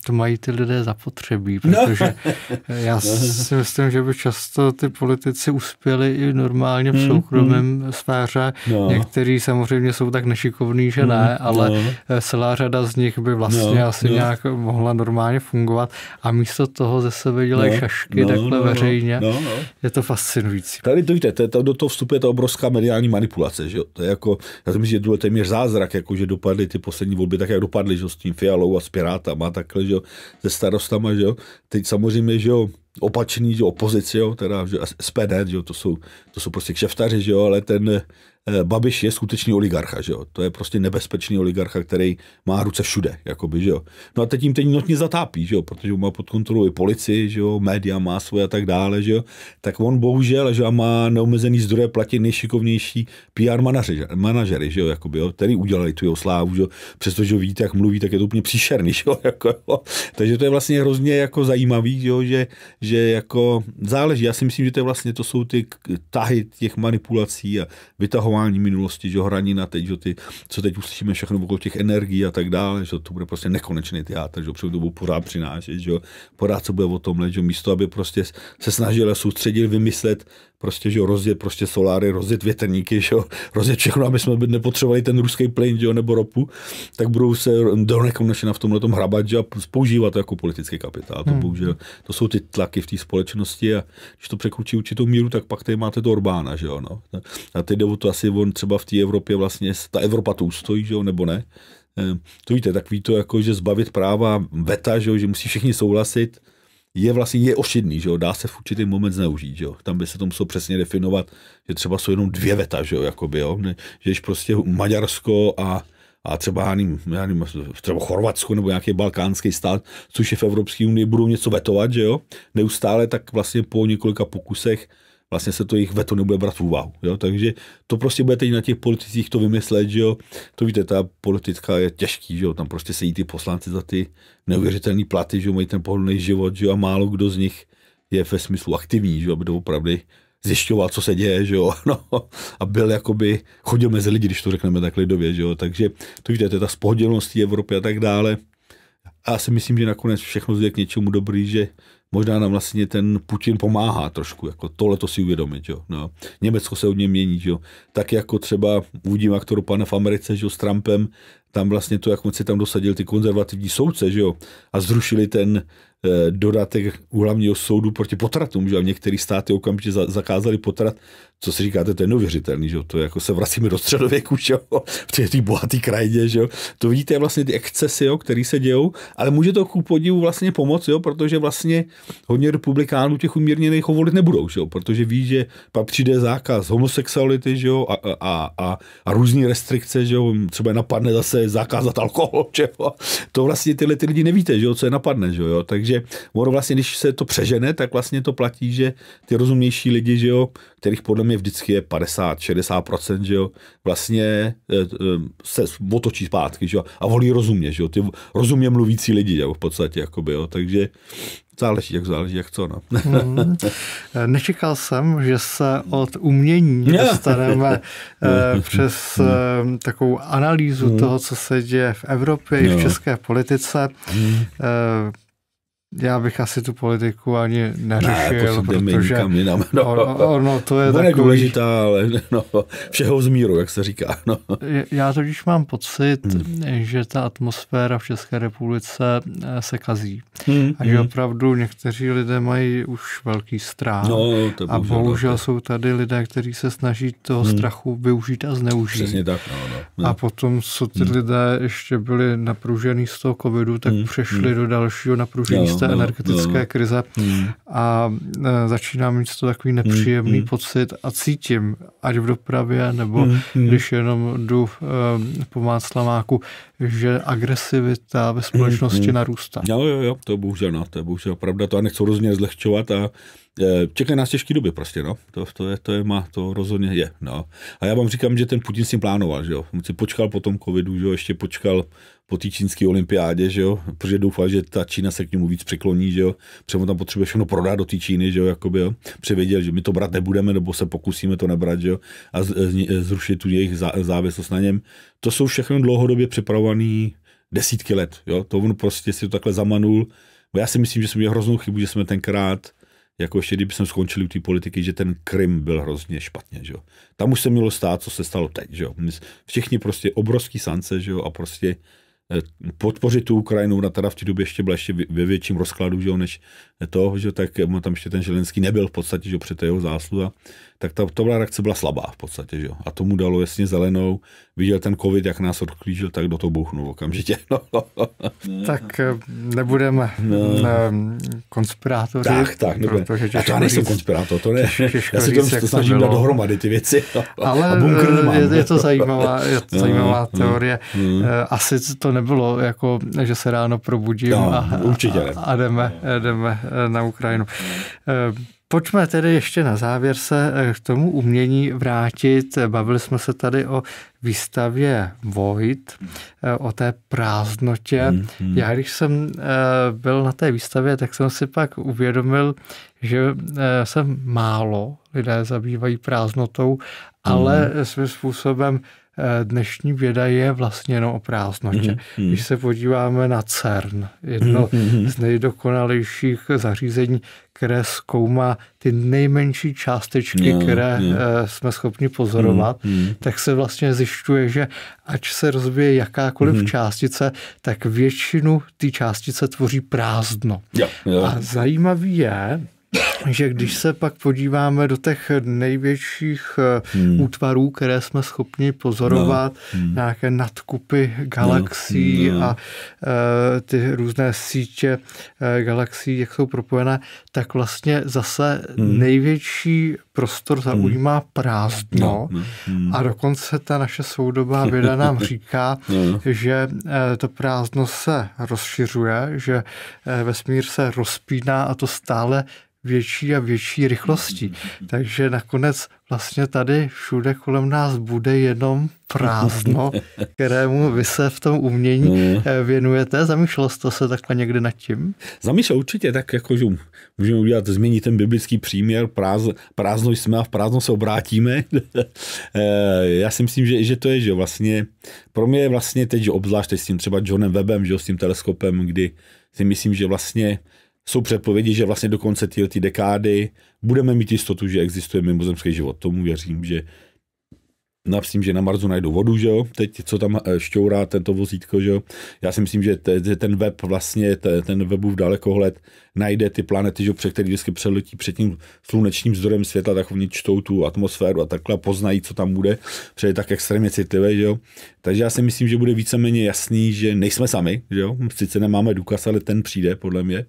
to mají ty lidé zapotřebí, no. protože eh, no. já si myslím, že by často ty politici uspěli i normálně v hmm, soukromém hmm. sféře. No. Někteří samozřejmě jsou tak nešikovní, že hmm, ne, hmm. ale no. celá řada z nich by vlastně no. asi no. nějak mohla normálně fungovat a místo toho ze sebe dělají no. šašky no. takhle no. no. veřejně. No. No. Je to fascinující. Tady to víte, to, to, do toho vstupuje to obrovské obrovská mediální manipulace. Že jo? To je jako, já si myslím, že je téměř zázrak, jako že dopadly ty poslední volby tak, jak dopadly, že jo? s tím Fialou a s Pirátama, takhle, že jo? se starostama, že jo? Teď samozřejmě, že jo, opačný, že opozici, jo, teda, že SPD, že jo, to jsou, to jsou prostě kšeftaři, že jo, ale ten, Eh, Babiš je skutečný oligarcha, že jo? To je prostě nebezpečný oligarcha, který má ruce všude, jakoby, že jo? No a teď jim teď notně zatápí, že jo? Protože má pod kontrolou i policii, že jo? Média má svoje a tak dále, že jo? Tak on bohužel, že jo, má neomezený zdroje platit nejšikovnější PR manažery, manažery že jo? Jakoby, jo? Který udělali tu jeho slávu, že jo? Přestože víte, jak mluví, tak je to úplně příšerný, že jo? Jako, jo? Takže to je vlastně hrozně jako zajímavý, že jo? Že, že jako záleží. Já si myslím, že to je vlastně, to jsou ty tahy těch manipulací a vytahování opakování minulosti, že hraní na teď, že ty, co teď uslyšíme všechno okolo těch energií a tak dále, že to bude prostě nekonečný teátr, že to budou pořád přinášet, že pořád se bude o tomhle, že místo, aby prostě se snažil a soustředil vymyslet prostě, že jo, rozjet prostě soláry, rozjet větrníky, že jo, rozjet všechno, aby jsme nepotřebovali ten ruský plyn, že jo, nebo ropu, tak budou se do nekonečna v tomhle tom hrabat, že a používat jako politický kapitál. To, hmm. bohužel, to jsou ty tlaky v té společnosti a když to překročí určitou míru, tak pak tady máte to Orbána, že jo, no. A teď jde to asi on třeba v té Evropě vlastně, ta Evropa to ustojí, že jo, nebo ne. Ehm, to víte, tak ví to jako, že zbavit práva veta, že, jo, že musí všichni souhlasit, je vlastně je ošidný, že jo, dá se v určitý moment zneužít, že jo. Tam by se to muselo přesně definovat, že třeba jsou jenom dvě veta, že jo, jakoby, jo. Ne, že když prostě Maďarsko a a třeba, já nevím, já nevím, třeba Chorvatsko nebo nějaký balkánský stát, což je v Evropské unii, budou něco vetovat, že jo, neustále, tak vlastně po několika pokusech vlastně se to jejich veto nebude brát v úvahu. Jo? Takže to prostě bude teď na těch politicích to vymyslet, že jo. To víte, ta politická je těžký, že jo. Tam prostě sedí ty poslanci za ty neuvěřitelné platy, že jo, mají ten pohodlný život, že jo, a málo kdo z nich je ve smyslu aktivní, že jo, aby doopravdy zjišťoval, co se děje, že jo, no, a byl jakoby, chodil mezi lidi, když to řekneme tak lidově, že jo, takže to víte, to je ta spohodilnost Evropy a tak dále. A já si myslím, že nakonec všechno je k něčemu dobrý, že možná nám vlastně ten Putin pomáhá trošku, jako tohle to si uvědomit, jo. No. Německo se od něj mění, jo. Tak jako třeba uvidím, jak to v Americe, jo, s Trumpem, tam vlastně to, jak moc si tam dosadil ty konzervativní soudce, že jo, a zrušili ten e, dodatek hlavního soudu proti potratům, že jo, a některé státy okamžitě za, zakázali potrat, co si říkáte, to je neuvěřitelný, že jo? to jako se vracíme do středověku, že jo? v té bohaté krajině, že jo? to vidíte vlastně ty excesy, jo, které se dějou, ale může to ku podivu vlastně pomoct, jo? protože vlastně hodně republikánů těch umírněných volit nebudou, že jo? protože ví, že pak přijde zákaz homosexuality že jo? A, a, a, a, různé restrikce, že jo? třeba napadne zase zakázat alkohol, že jo? to vlastně tyhle ty lidi nevíte, že jo? co je napadne, že jo? takže ono vlastně, když se to přežene, tak vlastně to platí, že ty rozumnější lidi, že jo? kterých podle mě mě vždycky je 50-60%, že jo, vlastně eh, eh, se otočí zpátky, že jo, a volí rozumně, že jo, ty rozumně mluvící lidi, jo, jako v podstatě, jakoby, jo, takže záleží, jak záleží, jak co, no. hmm. Nečekal jsem, že se od umění dostaneme eh, přes hmm. takovou analýzu hmm. toho, co se děje v Evropě hmm. i v české politice. Hmm já bych asi tu politiku ani neřešil, ne, jako protože nikam jinam, no. ono, ono to je takový... důležitá, ale no, všeho z míru, jak se říká. No. Já totiž mám pocit, hmm. že ta atmosféra v České republice eh, se kazí. Hmm. A že hmm. opravdu někteří lidé mají už velký strach. No, to a bohužel no. jsou tady lidé, kteří se snaží toho hmm. strachu využít a zneužít. Přesně tak, no, no, no. A potom, co ty hmm. lidé ještě byli napružený z toho covidu, tak hmm. přešli hmm. do dalšího napružení no té no, energetické no. krize hmm. a e, začínám mít to takový nepříjemný hmm, hmm. pocit a cítím, ať v dopravě nebo hmm. hmm. když jenom jdu um, po Máclamáku, že agresivita ve hmm, společnosti hmm. narůstá. Jo, jo, jo, to je bohužel, no, to je bohužel pravda, to já nechci rozhodně zlehčovat a e, čekají nás těžké doby prostě, no. To, to, je, to je, má, to rozhodně je, no. A já vám říkám, že ten Putin si plánoval, že jo. On si počkal po tom covidu, že jo, ještě počkal po té čínské olympiádě, že jo, protože doufal, že ta Čína se k němu víc přikloní, že jo, přemo tam potřebuje všechno prodat do té Číny, že jo, jakoby, jo, převěděl, že my to brát nebudeme, nebo se pokusíme to nebrat, že jo, a e, e, zrušit tu jejich závislost na něm. To jsou všechno dlouhodobě připravované desítky let, jo, to on prostě si to takhle zamanul. Já si myslím, že jsme měli hroznou chybu, že jsme tenkrát jako ještě kdyby jsme skončili u té politiky, že ten Krym byl hrozně špatně, že jo. Tam už se mělo stát, co se stalo teď, že jo. Všichni prostě obrovský sance, že jo, a prostě Eh, podpořit tu Ukrajinu, na teda v té době ještě byla ještě ve větším rozkladu, že jo, než, to, že tak tam ještě ten Želenský nebyl v podstatě, že před jeho zásluha, tak ta, to byla reakce byla slabá v podstatě, že A tomu dalo jasně zelenou, viděl ten covid, jak nás odklížil, tak do toho bouchnul okamžitě. No. tak eh, nebudeme no. Eh, konspirátory. Tak, tak, Protože já to já nejsem konspirátor, to ne. já se říct, to snažím dát dohromady ty věci. Ale a eh, nemám, je, je, to zajímavá, je to no, zajímavá no, teorie. No. Asi to nebylo jako, že se ráno probudím no, a, určitě a, a jdeme, jdeme Eh, na Ukrajinu. Eh, pojďme tedy ještě na závěr se eh, k tomu umění vrátit. Bavili jsme se tady o výstavě Void, o té prázdnotě. Mm, hmm. Já když jsem byl na té výstavě, tak jsem si pak uvědomil, že se málo lidé zabývají prázdnotou, ale mm. svým způsobem Eh, dnešní věda je vlastně jenom o prázdnotě. Mm-hmm. Když se podíváme na CERN, jedno mm-hmm. z nejdokonalejších zařízení, které zkoumá ty nejmenší částečky, no, které no. jsme schopni pozorovat, mm, hmm tak se vlastně zjišťuje, že ač se rozvíje jakákoliv mm. částice, tak většinu té částice tvoří prázdno. Ja, ja. A zajímavý je, že když se pak podíváme do těch největších eh, hmm. útvarů, které jsme schopni pozorovat, no. hmm. nějaké nadkupy galaxií no. no. a e, ty různé sítě e, galaxií, jak jsou propojené, tak vlastně zase hmm. největší prostor zaujímá hmm. prázdno no. No. Hmm. a dokonce ta naše soudobá věda nám říká, no. že e, to prázdno se rozšiřuje, že vesmír se rozpíná a to stále větší a větší rychlostí. Mm-hmm. Takže nakonec vlastně tady všude kolem nás bude jenom prázdno, kterému vy se v tom umění mm. eh, věnujete. Zamýšlel jste se takhle někdy nad tím? Zamýšlel určitě, tak jako, že můžeme udělat, změnit ten biblický příměr, práz, prázdno jsme a v prázdno se obrátíme. Eh, já si myslím, že, že to je, že vlastně, pro mě je vlastně teď, že obzvlášť teď s tím třeba Johnem Webem, že s tím teleskopem, kdy si myslím, že vlastně jsou předpovědi, že vlastně do konce této dekády budeme mít jistotu, že existuje mimozemský život. Tomu věřím, že napsím, že na Marsu najdu vodu, že jo, teď co tam eh, šťourá tento vozítko, že jo. Já si myslím, že, ten web vlastně, ten webův dalekohled najde ty planety, že jo, který vždycky přeletí před tím slunečním zdrojem světla, tak oni čtou tu atmosféru a takhle poznají, co tam bude, protože je tak extrémně citlivé, že jo. Takže já si myslím, že bude víceméně jasný, že nejsme sami, že jo. Sice nemáme důkaz, ale ten přijde, podle mě.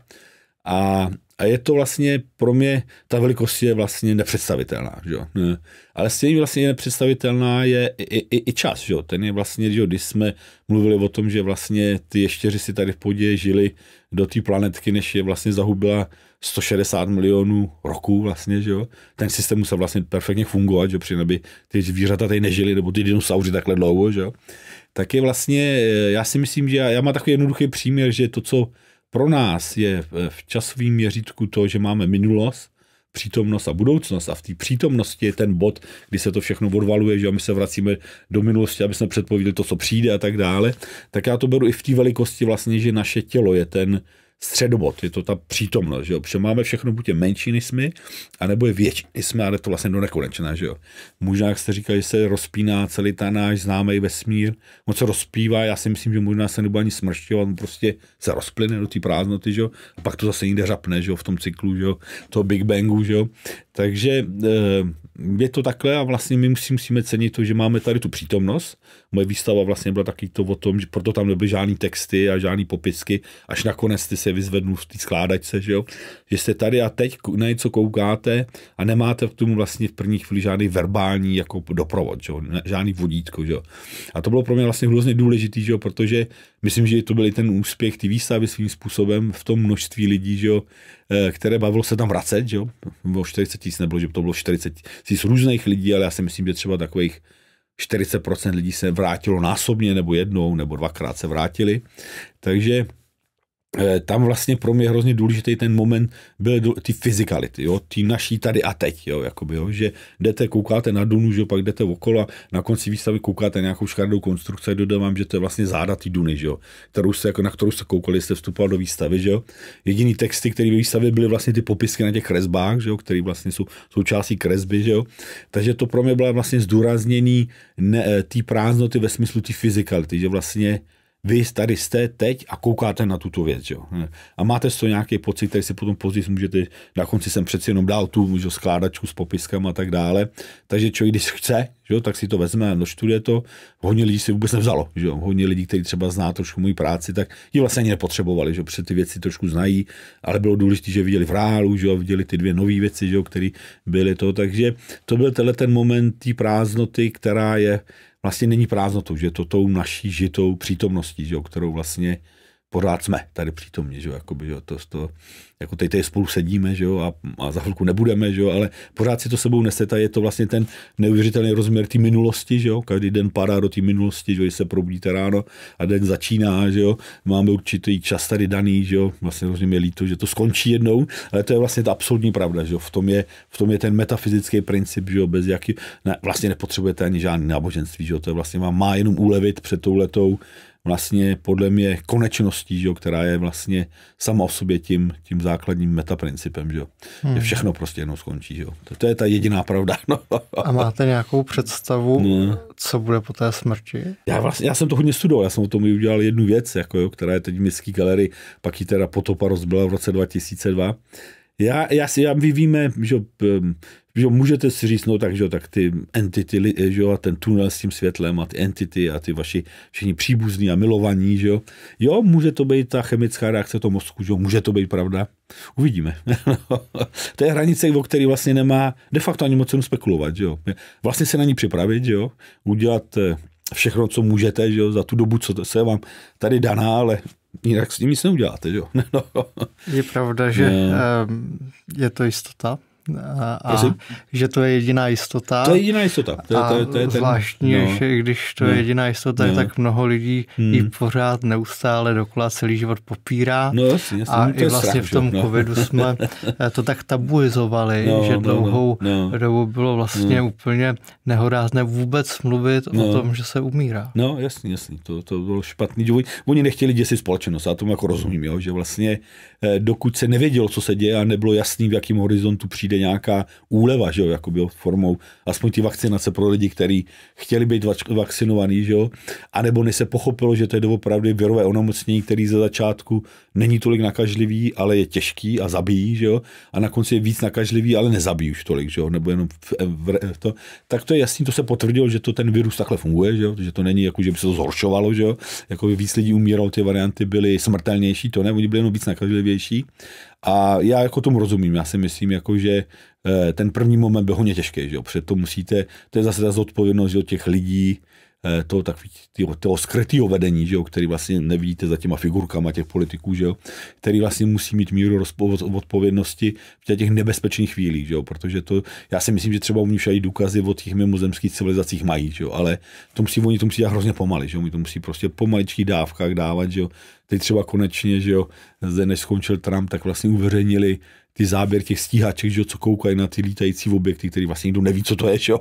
A, a je to vlastně pro mě, ta velikost je vlastně nepředstavitelná. Že jo? Ne. Ale stejně vlastně nepředstavitelná je i, i, i čas. Že jo? Ten je vlastně, že jo, když jsme mluvili o tom, že vlastně ty ještěři si tady v podě žili do té planetky, než je vlastně zahubila 160 milionů roků vlastně, že jo. Ten systém musel vlastně perfektně fungovat, že při aby ty zvířata tady nežili, nebo ty dinosauři takhle dlouho, že jo. Tak je vlastně, já si myslím, že já, já mám takový jednoduchý příměr, že to, co pro nás je v časovém měřítku to, že máme minulost, přítomnost a budoucnost. A v té přítomnosti je ten bod, kdy se to všechno odvaluje, že my se vracíme do minulosti, aby jsme předpověděli to, co přijde a tak dále. Tak já to beru i v té velikosti vlastně, že naše tělo je ten, středobod, je to ta přítomnost, že jo? Protože máme všechno buď je menší než jsme, anebo je větší než jsme, ale to vlastně do nekonečna, že jo. Možná, jak jste říkali, že se rozpíná celý ta náš známý vesmír, on se rozpívá, já si myslím, že možná se nebude ani smršťovat, on prostě se rozplyne do té prázdnoty, že jo, a pak to zase někde řapne, že jo, v tom cyklu, že jo, toho Big Bangu, že jo. Takže eh, je to takhle a vlastně my musí, musíme cenit to, že máme tady tu přítomnost. Moje výstava vlastně byla taky to o tom, že proto tam nebyly žádný texty a žádný popisky, až nakonec ty se vyzvednu v té skládačce, že jo. Že jste tady a teď na něco koukáte a nemáte k tomu vlastně v první chvíli žádný verbální jako doprovod, že jo? žádný vodítko, že jo. A to bylo pro mě vlastně hrozně důležitý, že jo, protože myslím, že to byl i ten úspěch ty výstavy svým způsobem v tom množství lidí, že jo, Eh, které bavilo se tam vracet, že jo? Bylo 40 tisíc, nebylo, že to bylo 40 tisíc různých lidí, ale já si myslím, že třeba takových 40% lidí se vrátilo násobně, nebo jednou, nebo dvakrát se vrátili. Takže Eh, tam vlastně pro mě hrozně důležitý ten moment byly ty fyzikality, jo, ty naší tady a teď, jo, jakoby, jo, že jdete, koukáte na Dunu, že jo, pak jdete okolo, na konci výstavy koukáte nějakou škaredou konstrukci, dodávám, že to je vlastně záda ty Duny, že jo, kterou se jako, na kterou se koukali, jste vstupoval do výstavy, že jo. Jediný texty, které ve výstavě byly vlastně ty popisky na těch kresbách, že jo, které vlastně jsou součástí kresby, že jo. Takže to pro mě byla vlastně zdůraznění eh, té prázdnoty ve smyslu ty fyzikality, že vlastně vy tady jste teď a koukáte na tuto věc. Jo? A máte z toho nějaký pocit, který si potom později můžete, na konci jsem přeci jenom dal tu můžu skládačku s popiskem a tak dále. Takže člověk, když chce, že, tak si to vezme a doštuduje to. Hodně lidí si vůbec nevzalo. Že? Hodně lidí, kteří třeba zná trošku moji práci, tak ji vlastně ani nepotřebovali, že protože ty věci trošku znají, ale bylo důležité, že viděli v reálu, že viděli ty dvě nové věci, že, které byly to. Takže to byl tenhle ten moment té prázdnoty, která je vlastně není prázdnotou, že je to tou naší žitou přítomností, že jo, kterou vlastně pořád jsme tady přítomní, že jo, jakoby, že jo, to, to, jako teď tady spolu sedíme, že jo, a, a za chvilku nebudeme, že jo, ale pořád si to sebou nesete a je to vlastně ten neuvěřitelný rozměr té minulosti, že jo, každý den padá do té minulosti, že jo, se probudíte ráno a den začíná, že jo, máme určitý čas tady daný, že jo, vlastně hrozně mi líto, že to skončí jednou, ale to je vlastně ta absolutní pravda, že jo, v tom je, v tom je ten metafyzický princip, že jo, bez jaký, ne, vlastně nepotřebujete ani žádný náboženství, že jo, to je vlastně vám má jenom ulevit před tou letou vlastně podle mě konečností, že jo, která je vlastně sama o sobě tím, tím základním metaprincipem, že jo. Hmm. Že všechno prostě jenom skončí, že jo. To, to je ta jediná pravda, no. A máte nějakou představu, no. co bude po té smrti? Já vlastně, já jsem to hodně studoval, já jsem o tom udělal jednu věc, jako jo, která je teď v městské galerii, pak ji teda potopa rozbila v roce 2002, já, já, si, já my víme, že, ehm, že můžete si říct, no tak, že, tak ty entity, že, a ten tunel s tím světlem a ty entity a ty vaši všichni příbuzní a milovaní, že jo. Jo, může to být ta chemická reakce toho mozku, že jo, může to být pravda. Uvidíme. to je hranice, o který vlastně nemá de facto ani moc jenom spekulovat, že jo. Vlastně se na ní připravit, že jo, udělat eh, všechno, co můžete, že jo, za tu dobu, co se vám tady daná, ale jinak s nimi nic neuděláte, jo? no. Je pravda, že no. Ehm, je to jistota? a a že to je jediná jistota. To je jediná jistota. To je, to je, to je ten, zvláštní, no, že když to no, je jediná jistota, no. tak mnoho lidí hmm. ji pořád neustále dokola celý život popírá. No, jasně, jasně, a no, i vlastně strach, v tom no. covidu jsme to tak tabuizovali, no, že no, no. dlouhou no, no. dobu bylo vlastně no. úplně nehorázné vůbec mluvit no. o tom, že se umírá. No jasně, jasně, to, to bylo špatný. Oni, oni nechtěli děsit společnost, já tomu jako rozumím, jo, že vlastně eh, dokud se nevědělo, co se děje a nebylo jasný, v jakém horizontu přijde přijde nějaká úleva, že jo, jakoby formou aspoň ty vakcinace pro lidi, kteří chtěli být vakcinovaní, že jo, anebo než se pochopilo, že to je doopravdy virové onemocnění, který ze začátku není tolik nakažlivý, ale je těžký a zabíjí, že jo? A na konci je víc nakažlivý, ale nezabíjí už tolik, že jo? Nebo jenom v, v, v to. Tak to je jasný, to se potvrdilo, že to ten virus takhle funguje, že jo? Že to není jako, že by se to zhoršovalo, že jo? Jako by víc lidí umíralo, ty varianty byly smrtelnější, to ne, oni byli jenom víc nakažlivější. A já jako tomu rozumím, já si myslím, jako, že eh, ten první moment byl hodně těžký, že jo? Protože to musíte, to je zase ta zodpovědnost, že jo, těch lidí, to takový tyho, toho skrytého vedení, že jo, který vlastně nevidíte za těma figurkama těch politiků, že jo, který vlastně musí mít míru odpovědnosti v těch nebezpečných chvílích, že jo, protože to, já si myslím, že třeba u všají důkazy o těch mimozemských civilizacích mají, že jo, ale to musí, oni to musí dělat hrozně pomaly, že jo, oni to musí prostě po maličkých dávkách dávat, že jo, teď třeba konečně, že jo, zde než skončil Trump, tak vlastně uveřejnili ty záběr těch stíhaček, že jo, co koukají na ty lítající objekty, který vlastně nikdo neví, co to je, že jo.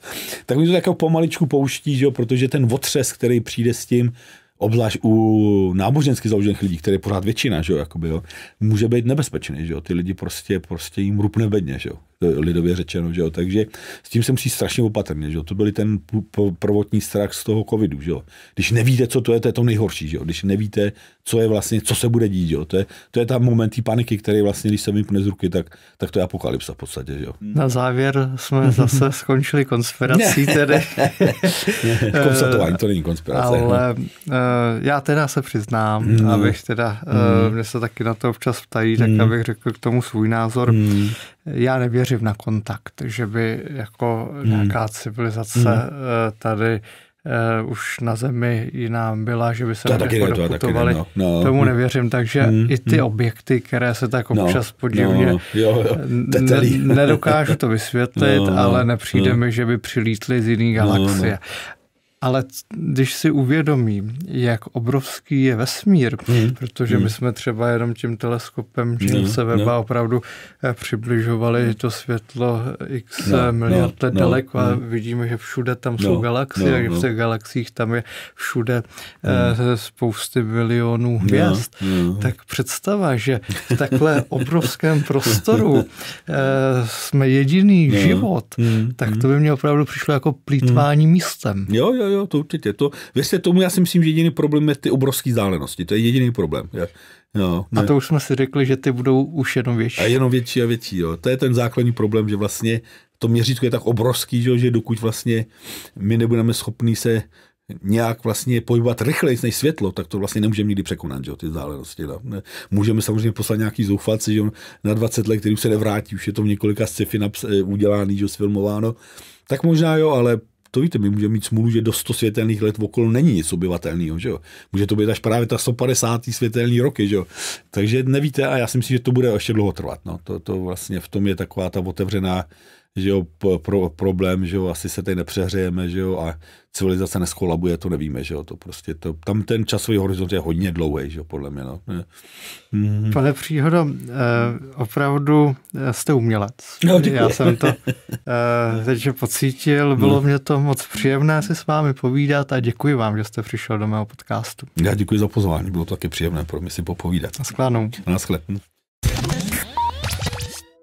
tak mi to jako pomaličku pouští, že jo, protože ten otřes, který přijde s tím, obzvlášť u nábožensky založených lidí, které je pořád většina, že jo, jakoby, jo, může být nebezpečný, že jo, ty lidi prostě, prostě jim rupne bedně, že jo, Eh, lidově řečeno, že jo. Takže s tím jsem musí strašně opatrně, že jo. To byly ten prvotní strach z toho covidu, že jo. Když nevíte, co to je, to je to nejhorší, že jo. Když nevíte, co je vlastně, co se bude dít, že jo. To je, to je ta moment té paniky, který vlastně, když se vypne z ruky, tak, tak to je apokalypsa v podstatě, že jo. Na závěr jsme zase skončili konspirací tedy. konstatování, to není konspirace. Ale uh, já teda se přiznám, mm. abych teda, mm. mě se taky na to občas ptají, tak mm. abych řekl k tomu svůj názor. Mm já nevěřím na kontakt, že by jako hmm. nějaká civilizace hmm. Eh, tady Uh, už na zemi jiná byla, že by se to taky ne, to taky ne, no. No. Tomu nevěřím, takže hmm. i ty hmm. objekty, které se tak no, občas no, podivně no, jo, jo. nedokážu to vysvětlit, no, no, ale no. nepřijde no. mi, že by přilítly z jiné galaxie. No, no. Ale když si uvědomím, jak obrovský je vesmír, hmm. hmm. protože hmm. my jsme třeba jenom tím teleskopem Jamesa se Weba no. opravdu eh, přibližovali hmm. to světlo x no, eh, no, miliard let no, daleko no, a vidíme, že všude tam no, jsou galaxie, no, a že v no. těch galaxiích tam je všude no. eh, hmm. spousty milionů no, hvězd. No, no. Tak představa, že v takhle obrovském prostoru eh, jsme jediný no. život, mm, tak hmm. to by mě opravdu přišlo jako plítvání mm. místem. Jo, jo, jo, to určitě. To, věřte tomu, já si myslím, že jediný problém je ty obrovské vzdálenosti. To je jediný problém. Je. jo, a to už jsme si řekli, že ty budou už jenom větší. A jenom větší a větší, jo. To je ten základní problém, že vlastně to měřítko je tak obrovský, že, že dokud vlastně my nebudeme schopni se nějak vlastně pohybovat rychleji než světlo, tak to vlastně nemůžeme nikdy překonat, že, ty vzdálenosti. No. Můžeme samozřejmě poslat nějaký zoufalce, že on na 20 let, který už se nevrátí, už je to v několika sci-fi eh, udělaný, že, sfilmováno, tak možná jo, ale to víte, my můžeme mít smůlu, že do 100 světelných let okolo není nic obyvatelného, že jo. Může to být až právě ta 150. světelný roky, že jo. Takže nevíte a já si myslím, že to bude ještě dlouho trvat, no. To, to vlastně v tom je taková ta otevřená že jo, pro, problém, že jo, asi se tady nepřehřejeme, že jo, a civilizace neskolabuje, to nevíme, že jo, to prostě, to, tam ten časový horizont je hodně dlouhý, že jo, podle mě, no. Mm-hmm. Pane Příhodo, eh, opravdu eh, jste umělec. No, Já jsem to eh, teď pocítil, bylo no. mě to moc příjemné si s vámi povídat a děkuji vám, že jste přišel do mého podcastu. Já děkuji za pozvání, bylo to taky příjemné pro mě si popovídat. Na shledanou.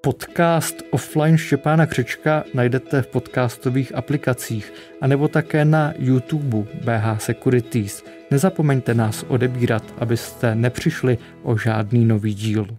Podcast offline Štěpána Křečka najdete v podcastových aplikacích a nebo také na YouTube BH Securities. Nezapomeňte nás odebírat, abyste nepřišli o žádný nový díl.